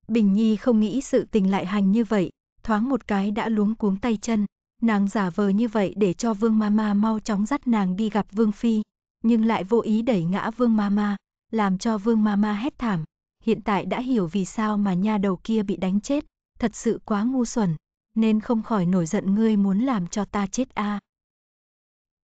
Bình Nhi không nghĩ sự tình lại hành như vậy, thoáng một cái đã luống cuống tay chân, nàng giả vờ như vậy để cho Vương Mama mau chóng dắt nàng đi gặp Vương Phi, nhưng lại vô ý đẩy ngã Vương Mama, làm cho Vương Mama hét thảm. Hiện tại đã hiểu vì sao mà nha đầu kia bị đánh chết, thật sự quá ngu xuẩn, nên không khỏi nổi giận ngươi muốn làm cho ta chết a. À.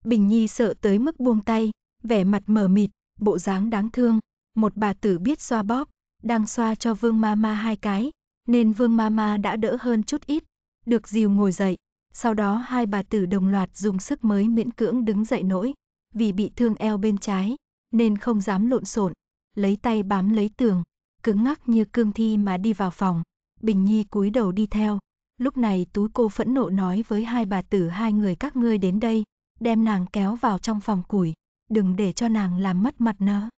Bình Nhi sợ tới mức buông tay, vẻ mặt mờ mịt, bộ dáng đáng thương, một bà tử biết xoa bóp, đang xoa cho Vương Mama hai cái, nên Vương Mama đã đỡ hơn chút ít, được dìu ngồi dậy, sau đó hai bà tử đồng loạt dùng sức mới miễn cưỡng đứng dậy nổi, vì bị thương eo bên trái, nên không dám lộn xộn, lấy tay bám lấy tường, cứng ngắc như cương thi mà đi vào phòng, Bình Nhi cúi đầu đi theo. Lúc này túi cô phẫn nộ nói với hai bà tử hai người các ngươi đến đây, đem nàng kéo vào trong phòng củi, đừng để cho nàng làm mất mặt nữa.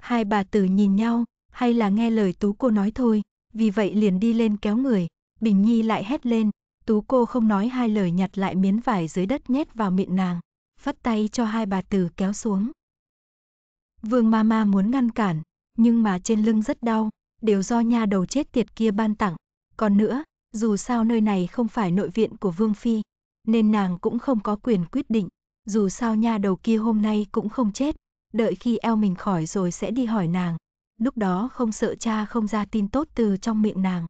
Hai bà tử nhìn nhau, hay là nghe lời tú cô nói thôi, vì vậy liền đi lên kéo người, Bình Nhi lại hét lên, Tú cô không nói hai lời nhặt lại miếng vải dưới đất nhét vào miệng nàng, phất tay cho hai bà tử kéo xuống. Vương ma ma muốn ngăn cản, nhưng mà trên lưng rất đau, đều do nha đầu chết tiệt kia ban tặng. Còn nữa, dù sao nơi này không phải nội viện của Vương Phi, nên nàng cũng không có quyền quyết định. Dù sao nha đầu kia hôm nay cũng không chết, đợi khi eo mình khỏi rồi sẽ đi hỏi nàng. Lúc đó không sợ cha không ra tin tốt từ trong miệng nàng.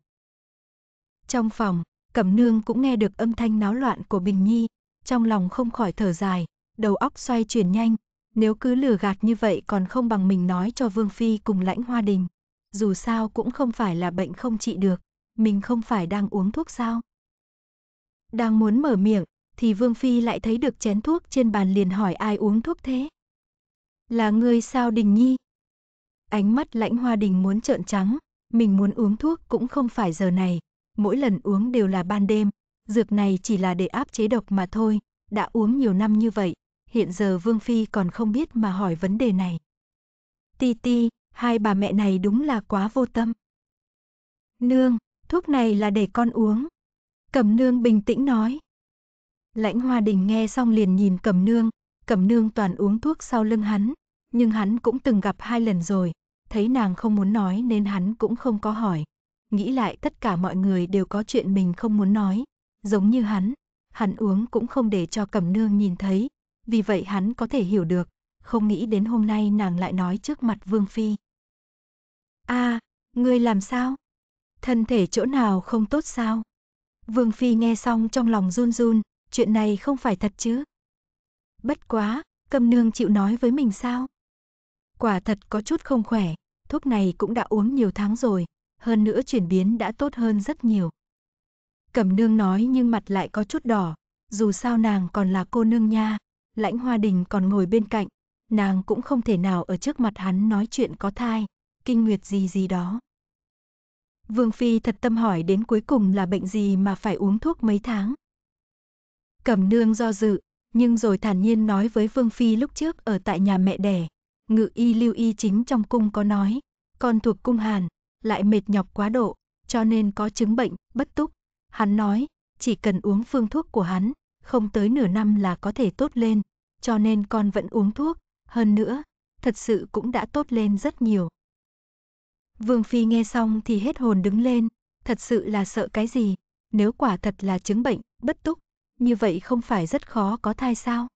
Trong phòng, Cẩm nương cũng nghe được âm thanh náo loạn của Bình Nhi, trong lòng không khỏi thở dài, đầu óc xoay chuyển nhanh, nếu cứ lừa gạt như vậy còn không bằng mình nói cho Vương Phi cùng lãnh hoa đình. Dù sao cũng không phải là bệnh không trị được, mình không phải đang uống thuốc sao. Đang muốn mở miệng, thì Vương Phi lại thấy được chén thuốc trên bàn liền hỏi ai uống thuốc thế. Là ngươi sao Đình Nhi? Ánh mắt lãnh hoa đình muốn trợn trắng, mình muốn uống thuốc cũng không phải giờ này, mỗi lần uống đều là ban đêm, dược này chỉ là để áp chế độc mà thôi, đã uống nhiều năm như vậy, hiện giờ Vương Phi còn không biết mà hỏi vấn đề này. Ti ti, hai bà mẹ này đúng là quá vô tâm. Nương, thuốc này là để con uống. Cẩm nương bình tĩnh nói. Lãnh Hoa Đình nghe xong liền nhìn Cẩm nương, Cẩm nương toàn uống thuốc sau lưng hắn, nhưng hắn cũng từng gặp hai lần rồi, thấy nàng không muốn nói nên hắn cũng không có hỏi nghĩ lại tất cả mọi người đều có chuyện mình không muốn nói, giống như hắn, hắn uống cũng không để cho Cẩm Nương nhìn thấy, vì vậy hắn có thể hiểu được, không nghĩ đến hôm nay nàng lại nói trước mặt Vương Phi. a à, ngươi làm sao? Thân thể chỗ nào không tốt sao? Vương Phi nghe xong trong lòng run run, chuyện này không phải thật chứ? Bất quá, Cẩm Nương chịu nói với mình sao? Quả thật có chút không khỏe, thuốc này cũng đã uống nhiều tháng rồi, hơn nữa chuyển biến đã tốt hơn rất nhiều. Cẩm nương nói nhưng mặt lại có chút đỏ, dù sao nàng còn là cô nương nha, lãnh hoa đình còn ngồi bên cạnh, nàng cũng không thể nào ở trước mặt hắn nói chuyện có thai, kinh nguyệt gì gì đó. Vương Phi thật tâm hỏi đến cuối cùng là bệnh gì mà phải uống thuốc mấy tháng. Cẩm nương do dự, nhưng rồi thản nhiên nói với Vương Phi lúc trước ở tại nhà mẹ đẻ. Ngự y lưu y chính trong cung có nói, con thuộc cung Hàn, lại mệt nhọc quá độ, cho nên có chứng bệnh, bất túc. Hắn nói, chỉ cần uống phương thuốc của hắn, không tới nửa năm là có thể tốt lên, cho nên con vẫn uống thuốc, hơn nữa, thật sự cũng đã tốt lên rất nhiều. Vương Phi nghe xong thì hết hồn đứng lên, thật sự là sợ cái gì, nếu quả thật là chứng bệnh, bất túc, như vậy không phải rất khó có thai sao?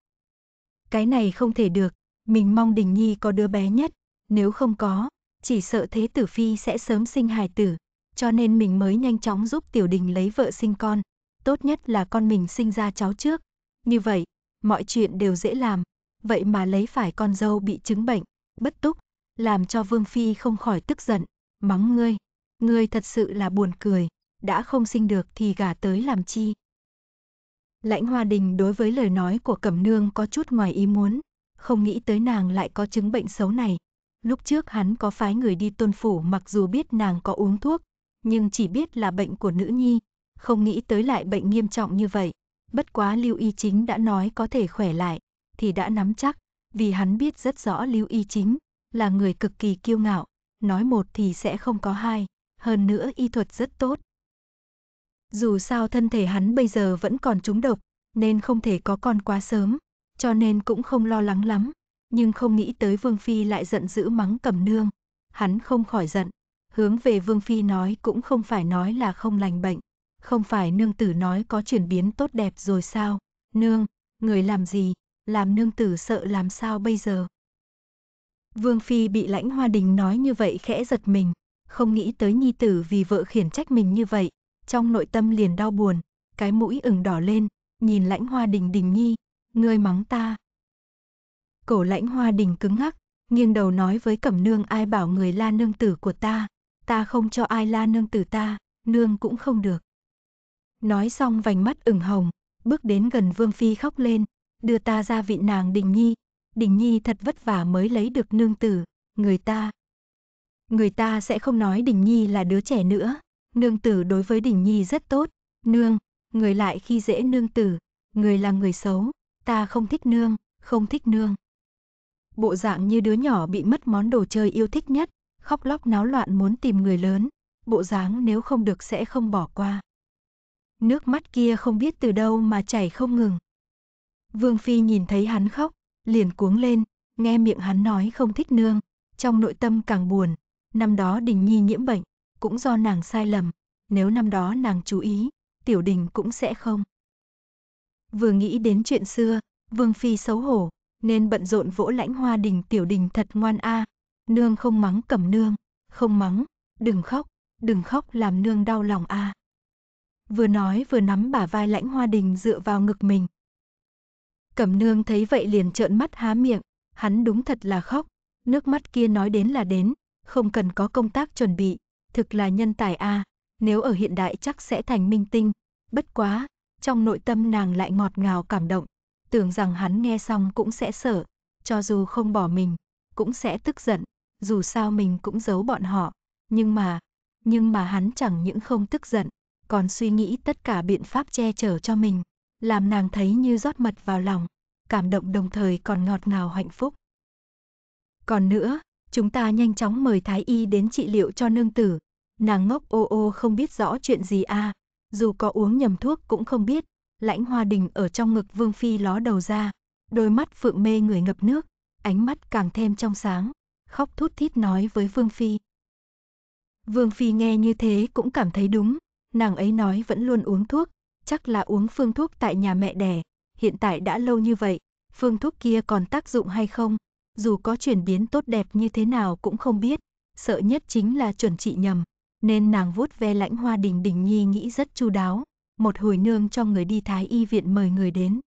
Cái này không thể được, mình mong Đình Nhi có đứa bé nhất, nếu không có, chỉ sợ thế tử phi sẽ sớm sinh hài tử, cho nên mình mới nhanh chóng giúp tiểu đình lấy vợ sinh con, tốt nhất là con mình sinh ra cháu trước. Như vậy, mọi chuyện đều dễ làm, vậy mà lấy phải con dâu bị chứng bệnh, bất túc, làm cho Vương Phi không khỏi tức giận, mắng ngươi, ngươi thật sự là buồn cười, đã không sinh được thì gả tới làm chi. Lãnh Hoa Đình đối với lời nói của Cẩm Nương có chút ngoài ý muốn, không nghĩ tới nàng lại có chứng bệnh xấu này, Lúc trước hắn có phái người đi tôn phủ mặc dù biết nàng có uống thuốc, nhưng chỉ biết là bệnh của nữ nhi, không nghĩ tới lại bệnh nghiêm trọng như vậy. Bất quá Lưu Y Chính đã nói có thể khỏe lại, thì đã nắm chắc, vì hắn biết rất rõ Lưu Y Chính là người cực kỳ kiêu ngạo, nói một thì sẽ không có hai, hơn nữa y thuật rất tốt. Dù sao thân thể hắn bây giờ vẫn còn trúng độc, nên không thể có con quá sớm, cho nên cũng không lo lắng lắm nhưng không nghĩ tới Vương Phi lại giận dữ mắng cầm nương. Hắn không khỏi giận, hướng về Vương Phi nói cũng không phải nói là không lành bệnh, không phải nương tử nói có chuyển biến tốt đẹp rồi sao, nương, người làm gì, làm nương tử sợ làm sao bây giờ. Vương Phi bị lãnh hoa đình nói như vậy khẽ giật mình, không nghĩ tới nhi tử vì vợ khiển trách mình như vậy, trong nội tâm liền đau buồn, cái mũi ửng đỏ lên, nhìn lãnh hoa đình đình nhi, ngươi mắng ta, Cổ lãnh hoa đình cứng ngắc, nghiêng đầu nói với cẩm nương ai bảo người la nương tử của ta, ta không cho ai la nương tử ta, nương cũng không được. Nói xong vành mắt ửng hồng, bước đến gần Vương Phi khóc lên, đưa ta ra vị nàng Đình Nhi. Đình Nhi thật vất vả mới lấy được nương tử, người ta. Người ta sẽ không nói Đình Nhi là đứa trẻ nữa, nương tử đối với Đình Nhi rất tốt, nương, người lại khi dễ nương tử, người là người xấu, ta không thích nương, không thích nương bộ dạng như đứa nhỏ bị mất món đồ chơi yêu thích nhất, khóc lóc náo loạn muốn tìm người lớn, bộ dáng nếu không được sẽ không bỏ qua. Nước mắt kia không biết từ đâu mà chảy không ngừng. Vương Phi nhìn thấy hắn khóc, liền cuống lên, nghe miệng hắn nói không thích nương, trong nội tâm càng buồn, năm đó Đình Nhi nhiễm bệnh, cũng do nàng sai lầm, nếu năm đó nàng chú ý, tiểu đình cũng sẽ không. Vừa nghĩ đến chuyện xưa, Vương Phi xấu hổ, nên bận rộn vỗ lãnh hoa đình tiểu đình thật ngoan a. Nương không mắng cẩm nương, không mắng, đừng khóc, đừng khóc làm nương đau lòng a. Vừa nói vừa nắm bả vai lãnh hoa đình dựa vào ngực mình. Cẩm nương thấy vậy liền trợn mắt há miệng, hắn đúng thật là khóc, nước mắt kia nói đến là đến, không cần có công tác chuẩn bị, thực là nhân tài a, nếu ở hiện đại chắc sẽ thành minh tinh, bất quá, trong nội tâm nàng lại ngọt ngào cảm động, tưởng rằng hắn nghe xong cũng sẽ sợ, cho dù không bỏ mình, cũng sẽ tức giận, dù sao mình cũng giấu bọn họ, nhưng mà, nhưng mà hắn chẳng những không tức giận, còn suy nghĩ tất cả biện pháp che chở cho mình, làm nàng thấy như rót mật vào lòng, cảm động đồng thời còn ngọt ngào hạnh phúc. Còn nữa, chúng ta nhanh chóng mời thái y đến trị liệu cho nương tử, nàng ngốc ô ô không biết rõ chuyện gì a, à, dù có uống nhầm thuốc cũng không biết, lãnh hoa đình ở trong ngực Vương Phi ló đầu ra, đôi mắt phượng mê người ngập nước, ánh mắt càng thêm trong sáng, khóc thút thít nói với Vương Phi. Vương Phi nghe như thế cũng cảm thấy đúng, nàng ấy nói vẫn luôn uống thuốc, chắc là uống phương thuốc tại nhà mẹ đẻ, hiện tại đã lâu như vậy, phương thuốc kia còn tác dụng hay không, dù có chuyển biến tốt đẹp như thế nào cũng không biết, sợ nhất chính là chuẩn trị nhầm, nên nàng vuốt ve lãnh hoa đình đình nhi nghĩ rất chu đáo một hồi nương cho người đi thái y viện mời người đến.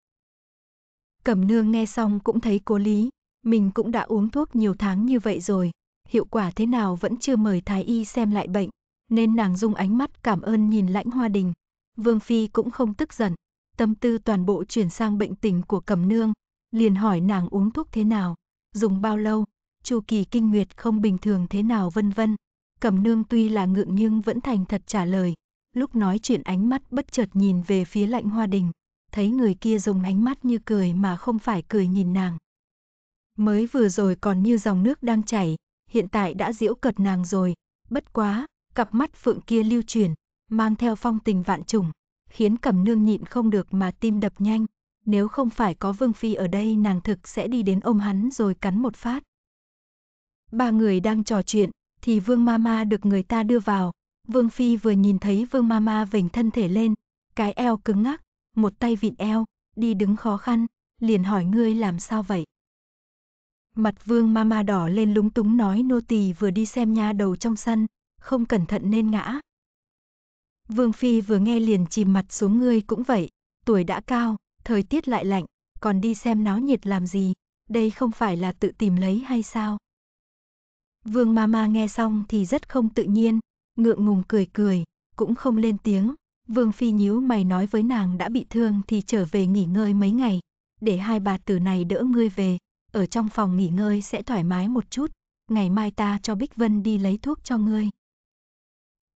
Cẩm nương nghe xong cũng thấy cố lý, mình cũng đã uống thuốc nhiều tháng như vậy rồi, hiệu quả thế nào vẫn chưa mời thái y xem lại bệnh, nên nàng dùng ánh mắt cảm ơn nhìn lãnh hoa đình. Vương Phi cũng không tức giận, tâm tư toàn bộ chuyển sang bệnh tình của cẩm nương, liền hỏi nàng uống thuốc thế nào, dùng bao lâu, chu kỳ kinh nguyệt không bình thường thế nào vân vân. Cẩm nương tuy là ngượng nhưng vẫn thành thật trả lời, lúc nói chuyện ánh mắt bất chợt nhìn về phía lạnh hoa đình, thấy người kia dùng ánh mắt như cười mà không phải cười nhìn nàng. Mới vừa rồi còn như dòng nước đang chảy, hiện tại đã diễu cật nàng rồi, bất quá, cặp mắt phượng kia lưu chuyển, mang theo phong tình vạn trùng, khiến cẩm nương nhịn không được mà tim đập nhanh, nếu không phải có Vương Phi ở đây nàng thực sẽ đi đến ôm hắn rồi cắn một phát. Ba người đang trò chuyện, thì Vương Mama được người ta đưa vào, Vương Phi vừa nhìn thấy Vương Mama vểnh thân thể lên, cái eo cứng ngắc, một tay vịn eo, đi đứng khó khăn, liền hỏi ngươi làm sao vậy. Mặt Vương Mama đỏ lên lúng túng nói nô tỳ vừa đi xem nha đầu trong sân, không cẩn thận nên ngã. Vương Phi vừa nghe liền chìm mặt xuống ngươi cũng vậy, tuổi đã cao, thời tiết lại lạnh, còn đi xem náo nhiệt làm gì, đây không phải là tự tìm lấy hay sao? Vương Mama nghe xong thì rất không tự nhiên, ngượng ngùng cười cười, cũng không lên tiếng. Vương Phi nhíu mày nói với nàng đã bị thương thì trở về nghỉ ngơi mấy ngày, để hai bà tử này đỡ ngươi về, ở trong phòng nghỉ ngơi sẽ thoải mái một chút, ngày mai ta cho Bích Vân đi lấy thuốc cho ngươi.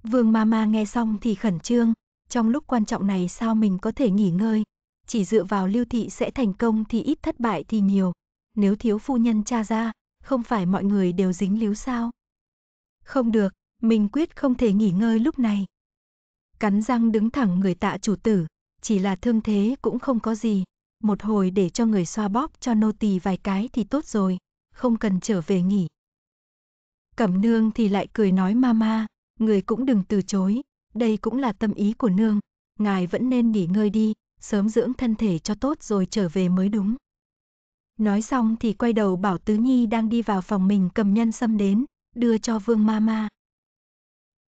Vương Mama nghe xong thì khẩn trương, trong lúc quan trọng này sao mình có thể nghỉ ngơi, chỉ dựa vào lưu thị sẽ thành công thì ít thất bại thì nhiều, nếu thiếu phu nhân cha ra, không phải mọi người đều dính líu sao. Không được, Minh quyết không thể nghỉ ngơi lúc này. Cắn răng đứng thẳng người tạ chủ tử, chỉ là thương thế cũng không có gì. Một hồi để cho người xoa bóp cho nô tỳ vài cái thì tốt rồi, không cần trở về nghỉ. Cẩm nương thì lại cười nói mama, người cũng đừng từ chối, đây cũng là tâm ý của nương, ngài vẫn nên nghỉ ngơi đi, sớm dưỡng thân thể cho tốt rồi trở về mới đúng. Nói xong thì quay đầu bảo Tứ Nhi đang đi vào phòng mình cầm nhân xâm đến, đưa cho Vương Mama.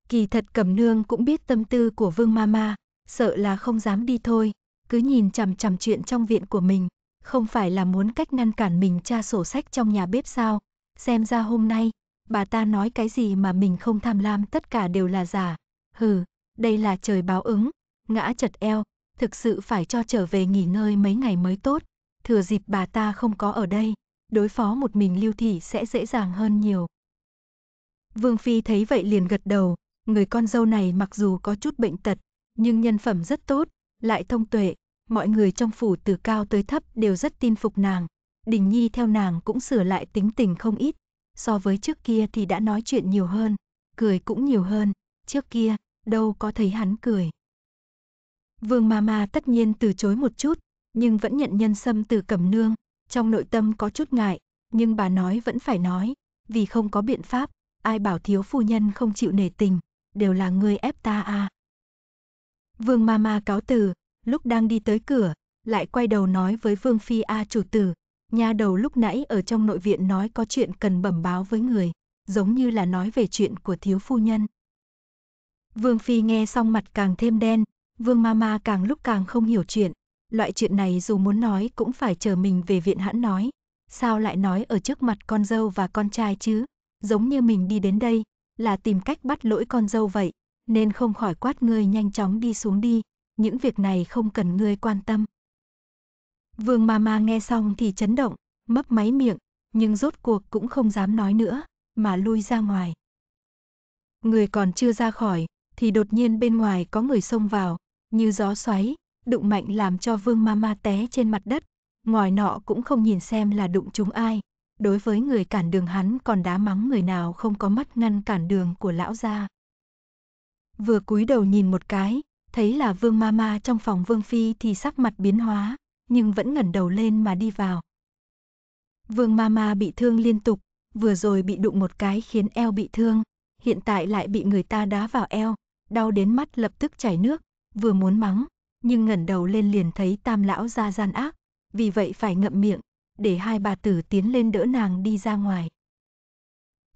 Kỳ thật Cẩm Nương cũng biết tâm tư của Vương Mama, sợ là không dám đi thôi, cứ nhìn chằm chằm chuyện trong viện của mình, không phải là muốn cách ngăn cản mình tra sổ sách trong nhà bếp sao? Xem ra hôm nay, bà ta nói cái gì mà mình không tham lam tất cả đều là giả. Hừ, đây là trời báo ứng, ngã chật eo, thực sự phải cho trở về nghỉ ngơi mấy ngày mới tốt. Thừa dịp bà ta không có ở đây, đối phó một mình Lưu Thị sẽ dễ dàng hơn nhiều. Vương Phi thấy vậy liền gật đầu, người con dâu này mặc dù có chút bệnh tật, nhưng nhân phẩm rất tốt, lại thông tuệ, mọi người trong phủ từ cao tới thấp đều rất tin phục nàng. Đình Nhi theo nàng cũng sửa lại tính tình không ít, so với trước kia thì đã nói chuyện nhiều hơn, cười cũng nhiều hơn, trước kia đâu có thấy hắn cười. Vương Mama tất nhiên từ chối một chút, nhưng vẫn nhận nhân sâm từ cẩm nương, trong nội tâm có chút ngại, nhưng bà nói vẫn phải nói, vì không có biện pháp, ai bảo thiếu phu nhân không chịu nể tình, đều là ngươi ép ta à. Vương Mama cáo từ, lúc đang đi tới cửa, lại quay đầu nói với Vương Phi A chủ tử, nhà đầu lúc nãy ở trong nội viện nói có chuyện cần bẩm báo với người, giống như là nói về chuyện của thiếu phu nhân. Vương Phi nghe xong mặt càng thêm đen, Vương Mama càng lúc càng không hiểu chuyện, loại chuyện này dù muốn nói cũng phải chờ mình về viện hãn nói, sao lại nói ở trước mặt con dâu và con trai chứ, giống như mình đi đến đây, là tìm cách bắt lỗi con dâu vậy, nên không khỏi quát ngươi nhanh chóng đi xuống đi, những việc này không cần ngươi quan tâm. Vương Mama nghe xong thì chấn động, mấp máy miệng, nhưng rốt cuộc cũng không dám nói nữa, mà lui ra ngoài. Người còn chưa ra khỏi, thì đột nhiên bên ngoài có người xông vào, như gió xoáy, đụng mạnh làm cho Vương Mama té trên mặt đất, ngoài nọ cũng không nhìn xem là đụng chúng ai, đối với người cản đường hắn còn đá mắng người nào không có mắt ngăn cản đường của lão gia. Vừa cúi đầu nhìn một cái, thấy là Vương Mama trong phòng Vương Phi thì sắc mặt biến hóa, nhưng vẫn ngẩng đầu lên mà đi vào. Vương Mama bị thương liên tục, vừa rồi bị đụng một cái khiến eo bị thương, hiện tại lại bị người ta đá vào eo, đau đến mắt lập tức chảy nước, vừa muốn mắng, nhưng ngẩng đầu lên liền thấy tam lão gia gian ác, vì vậy phải ngậm miệng, để hai bà tử tiến lên đỡ nàng đi ra ngoài.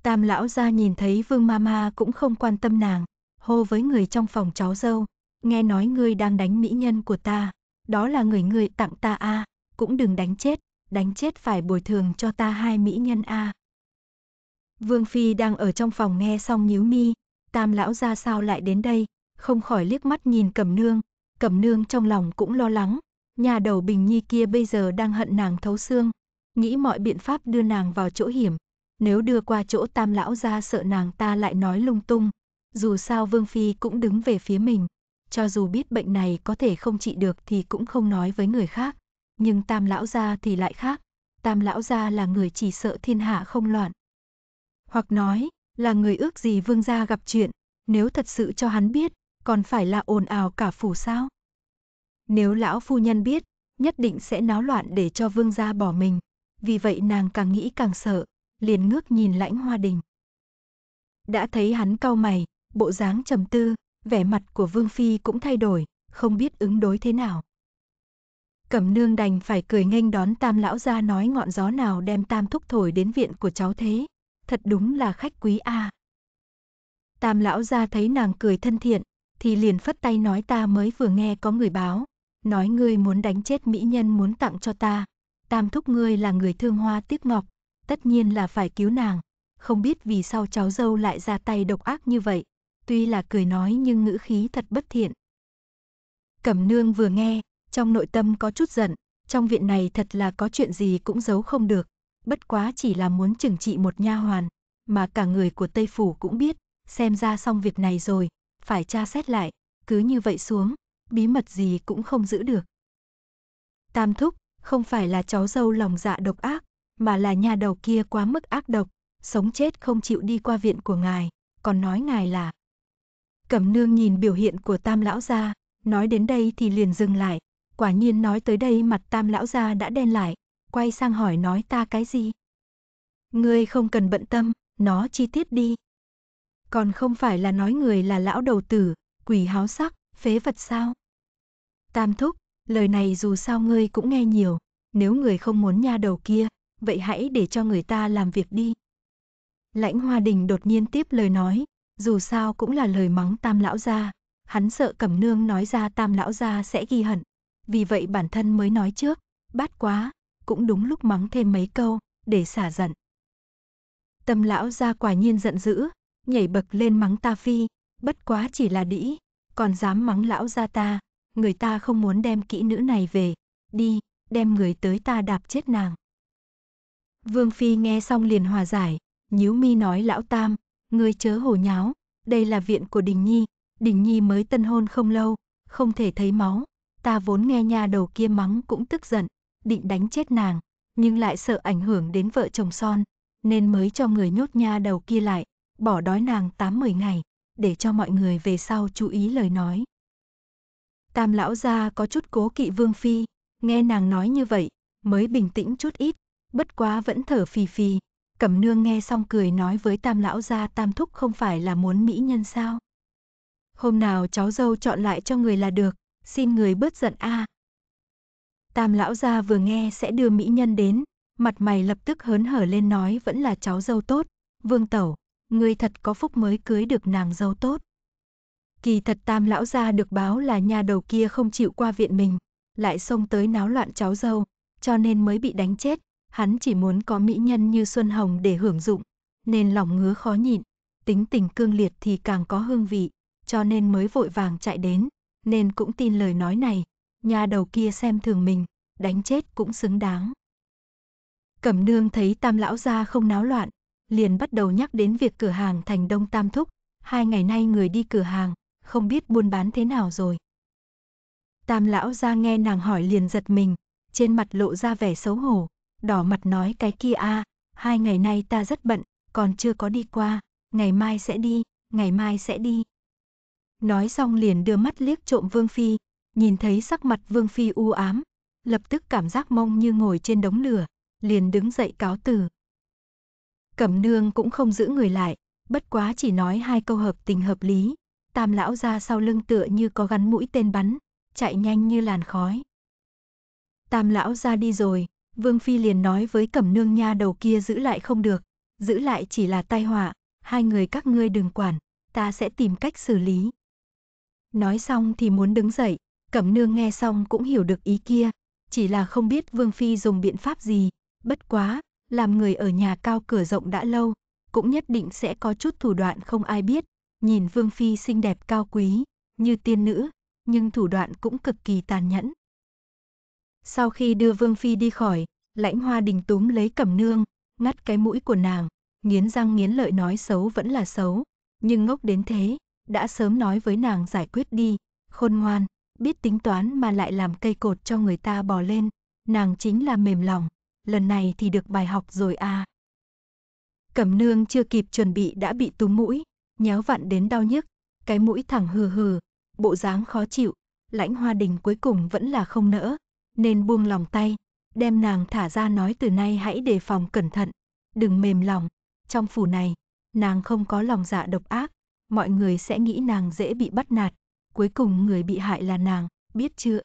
Tam lão ra nhìn thấy vương ma ma cũng không quan tâm nàng, hô với người trong phòng cháu dâu, nghe nói ngươi đang đánh mỹ nhân của ta, đó là người ngươi tặng ta a, à, cũng đừng đánh chết, đánh chết phải bồi thường cho ta hai mỹ nhân a. À. Vương Phi đang ở trong phòng nghe xong nhíu mi, tam lão ra sao lại đến đây, không khỏi liếc mắt nhìn cẩm nương, cẩm nương trong lòng cũng lo lắng, Nhà đầu Bình Nhi kia bây giờ đang hận nàng thấu xương, nghĩ mọi biện pháp đưa nàng vào chỗ hiểm. Nếu đưa qua chỗ tam lão ra sợ nàng ta lại nói lung tung. Dù sao Vương Phi cũng đứng về phía mình. Cho dù biết bệnh này có thể không trị được thì cũng không nói với người khác. Nhưng tam lão ra thì lại khác. Tam lão ra là người chỉ sợ thiên hạ không loạn. Hoặc nói là người ước gì vương gia gặp chuyện. Nếu thật sự cho hắn biết, còn phải là ồn ào cả phủ sao? Nếu lão phu nhân biết, nhất định sẽ náo loạn để cho vương gia bỏ mình. Vì vậy nàng càng nghĩ càng sợ, liền ngước nhìn lãnh hoa đình. Đã thấy hắn cau mày, bộ dáng trầm tư, vẻ mặt của vương phi cũng thay đổi, không biết ứng đối thế nào. Cẩm nương đành phải cười nghênh đón tam lão ra nói ngọn gió nào đem tam thúc thổi đến viện của cháu thế. Thật đúng là khách quý a. À. Tam lão ra thấy nàng cười thân thiện, thì liền phất tay nói ta mới vừa nghe có người báo, nói ngươi muốn đánh chết mỹ nhân muốn tặng cho ta. Tam thúc ngươi là người thương hoa tiếc ngọc, tất nhiên là phải cứu nàng. Không biết vì sao cháu dâu lại ra tay độc ác như vậy. Tuy là cười nói nhưng ngữ khí thật bất thiện. Cẩm nương vừa nghe, trong nội tâm có chút giận, trong viện này thật là có chuyện gì cũng giấu không được, bất quá chỉ là muốn trừng trị một nha hoàn, mà cả người của Tây phủ cũng biết, xem ra xong việc này rồi, phải tra xét lại, cứ như vậy xuống, bí mật gì cũng không giữ được. Tam thúc, không phải là cháu dâu lòng dạ độc ác, mà là nhà đầu kia quá mức ác độc, sống chết không chịu đi qua viện của ngài, còn nói ngài là. Cẩm nương nhìn biểu hiện của tam lão gia, nói đến đây thì liền dừng lại, quả nhiên nói tới đây mặt tam lão gia đã đen lại, quay sang hỏi nói ta cái gì. Ngươi không cần bận tâm, nó chi tiết đi. Còn không phải là nói người là lão đầu tử, quỷ háo sắc, phế vật sao? Tam thúc, lời này dù sao ngươi cũng nghe nhiều, nếu người không muốn nha đầu kia, vậy hãy để cho người ta làm việc đi. Lãnh Hoa Đình đột nhiên tiếp lời nói, dù sao cũng là lời mắng tam lão gia, hắn sợ cẩm nương nói ra tam lão gia sẽ ghi hận, vì vậy bản thân mới nói trước, bát quá, cũng đúng lúc mắng thêm mấy câu, để xả giận. Tâm lão gia quả nhiên giận dữ, nhảy bậc lên mắng ta phi, bất quá chỉ là đĩ, còn dám mắng lão gia ta, người ta không muốn đem kỹ nữ này về, đi, đem người tới ta đạp chết nàng. Vương Phi nghe xong liền hòa giải, nhíu mi nói lão tam, ngươi chớ hồ nháo, đây là viện của Đình Nhi, Đình Nhi mới tân hôn không lâu, không thể thấy máu, ta vốn nghe nha đầu kia mắng cũng tức giận, định đánh chết nàng, nhưng lại sợ ảnh hưởng đến vợ chồng son, nên mới cho người nhốt nha đầu kia lại, bỏ đói nàng tám mười ngày để cho mọi người về sau chú ý lời nói. Tam lão gia có chút cố kỵ Vương Phi, nghe nàng nói như vậy, mới bình tĩnh chút ít, bất quá vẫn thở phì phì. Cẩm nương nghe xong cười nói với tam lão gia tam thúc không phải là muốn mỹ nhân sao. Hôm nào cháu dâu chọn lại cho người là được, xin người bớt giận a. À. Tam lão gia vừa nghe sẽ đưa mỹ nhân đến, mặt mày lập tức hớn hở lên nói vẫn là cháu dâu tốt, vương tẩu, ngươi thật có phúc mới cưới được nàng dâu tốt. Kỳ thật tam lão gia được báo là nhà đầu kia không chịu qua viện mình, lại xông tới náo loạn cháu dâu, cho nên mới bị đánh chết, hắn chỉ muốn có mỹ nhân như Xuân Hồng để hưởng dụng, nên lòng ngứa khó nhịn, tính tình cương liệt thì càng có hương vị, cho nên mới vội vàng chạy đến, nên cũng tin lời nói này, nhà đầu kia xem thường mình, đánh chết cũng xứng đáng. Cẩm nương thấy tam lão gia không náo loạn, liền bắt đầu nhắc đến việc cửa hàng thành Đông Tam Thúc, hai ngày nay người đi cửa hàng, không biết buôn bán thế nào rồi. Tam lão ra nghe nàng hỏi liền giật mình, trên mặt lộ ra vẻ xấu hổ, đỏ mặt nói cái kia a, à, hai ngày nay ta rất bận, còn chưa có đi qua, ngày mai sẽ đi, ngày mai sẽ đi. Nói xong liền đưa mắt liếc trộm Vương Phi, nhìn thấy sắc mặt Vương Phi u ám, lập tức cảm giác mông như ngồi trên đống lửa, liền đứng dậy cáo từ. Cẩm nương cũng không giữ người lại, bất quá chỉ nói hai câu hợp tình hợp lý. Tam lão ra sau lưng tựa như có gắn mũi tên bắn, chạy nhanh như làn khói. Tam lão ra đi rồi, Vương Phi liền nói với cẩm nương nha đầu kia giữ lại không được, giữ lại chỉ là tai họa, hai người các ngươi đừng quản, ta sẽ tìm cách xử lý. Nói xong thì muốn đứng dậy, cẩm nương nghe xong cũng hiểu được ý kia, chỉ là không biết Vương Phi dùng biện pháp gì, bất quá, làm người ở nhà cao cửa rộng đã lâu, cũng nhất định sẽ có chút thủ đoạn không ai biết. Nhìn Vương Phi xinh đẹp cao quý, như tiên nữ, nhưng thủ đoạn cũng cực kỳ tàn nhẫn. Sau khi đưa Vương Phi đi khỏi, lãnh hoa đình túm lấy cẩm nương, ngắt cái mũi của nàng, nghiến răng nghiến lợi nói xấu vẫn là xấu, nhưng ngốc đến thế, đã sớm nói với nàng giải quyết đi, khôn ngoan, biết tính toán mà lại làm cây cột cho người ta bò lên, nàng chính là mềm lòng lần này thì được bài học rồi à. Cẩm nương chưa kịp chuẩn bị đã bị túm mũi, nhéo vặn đến đau nhức, cái mũi thẳng hừ hừ, bộ dáng khó chịu, lãnh hoa đình cuối cùng vẫn là không nỡ, nên buông lòng tay, đem nàng thả ra nói từ nay hãy đề phòng cẩn thận, đừng mềm lòng, trong phủ này, nàng không có lòng dạ độc ác, mọi người sẽ nghĩ nàng dễ bị bắt nạt, cuối cùng người bị hại là nàng, biết chưa?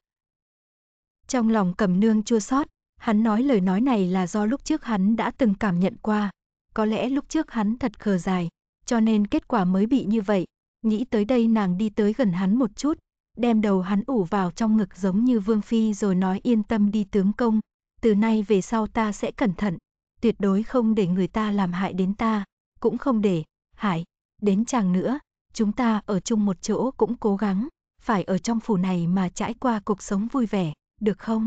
Trong lòng Cẩm nương chua xót, Hắn nói lời nói này là do lúc trước hắn đã từng cảm nhận qua. Có lẽ lúc trước hắn thật khờ dài, cho nên kết quả mới bị như vậy. Nghĩ tới đây nàng đi tới gần hắn một chút, đem đầu hắn ủ vào trong ngực giống như Vương Phi rồi nói yên tâm đi tướng công. Từ nay về sau ta sẽ cẩn thận, tuyệt đối không để người ta làm hại đến ta, cũng không để, hại đến chàng nữa. Chúng ta ở chung một chỗ cũng cố gắng, phải ở trong phủ này mà trải qua cuộc sống vui vẻ, được không?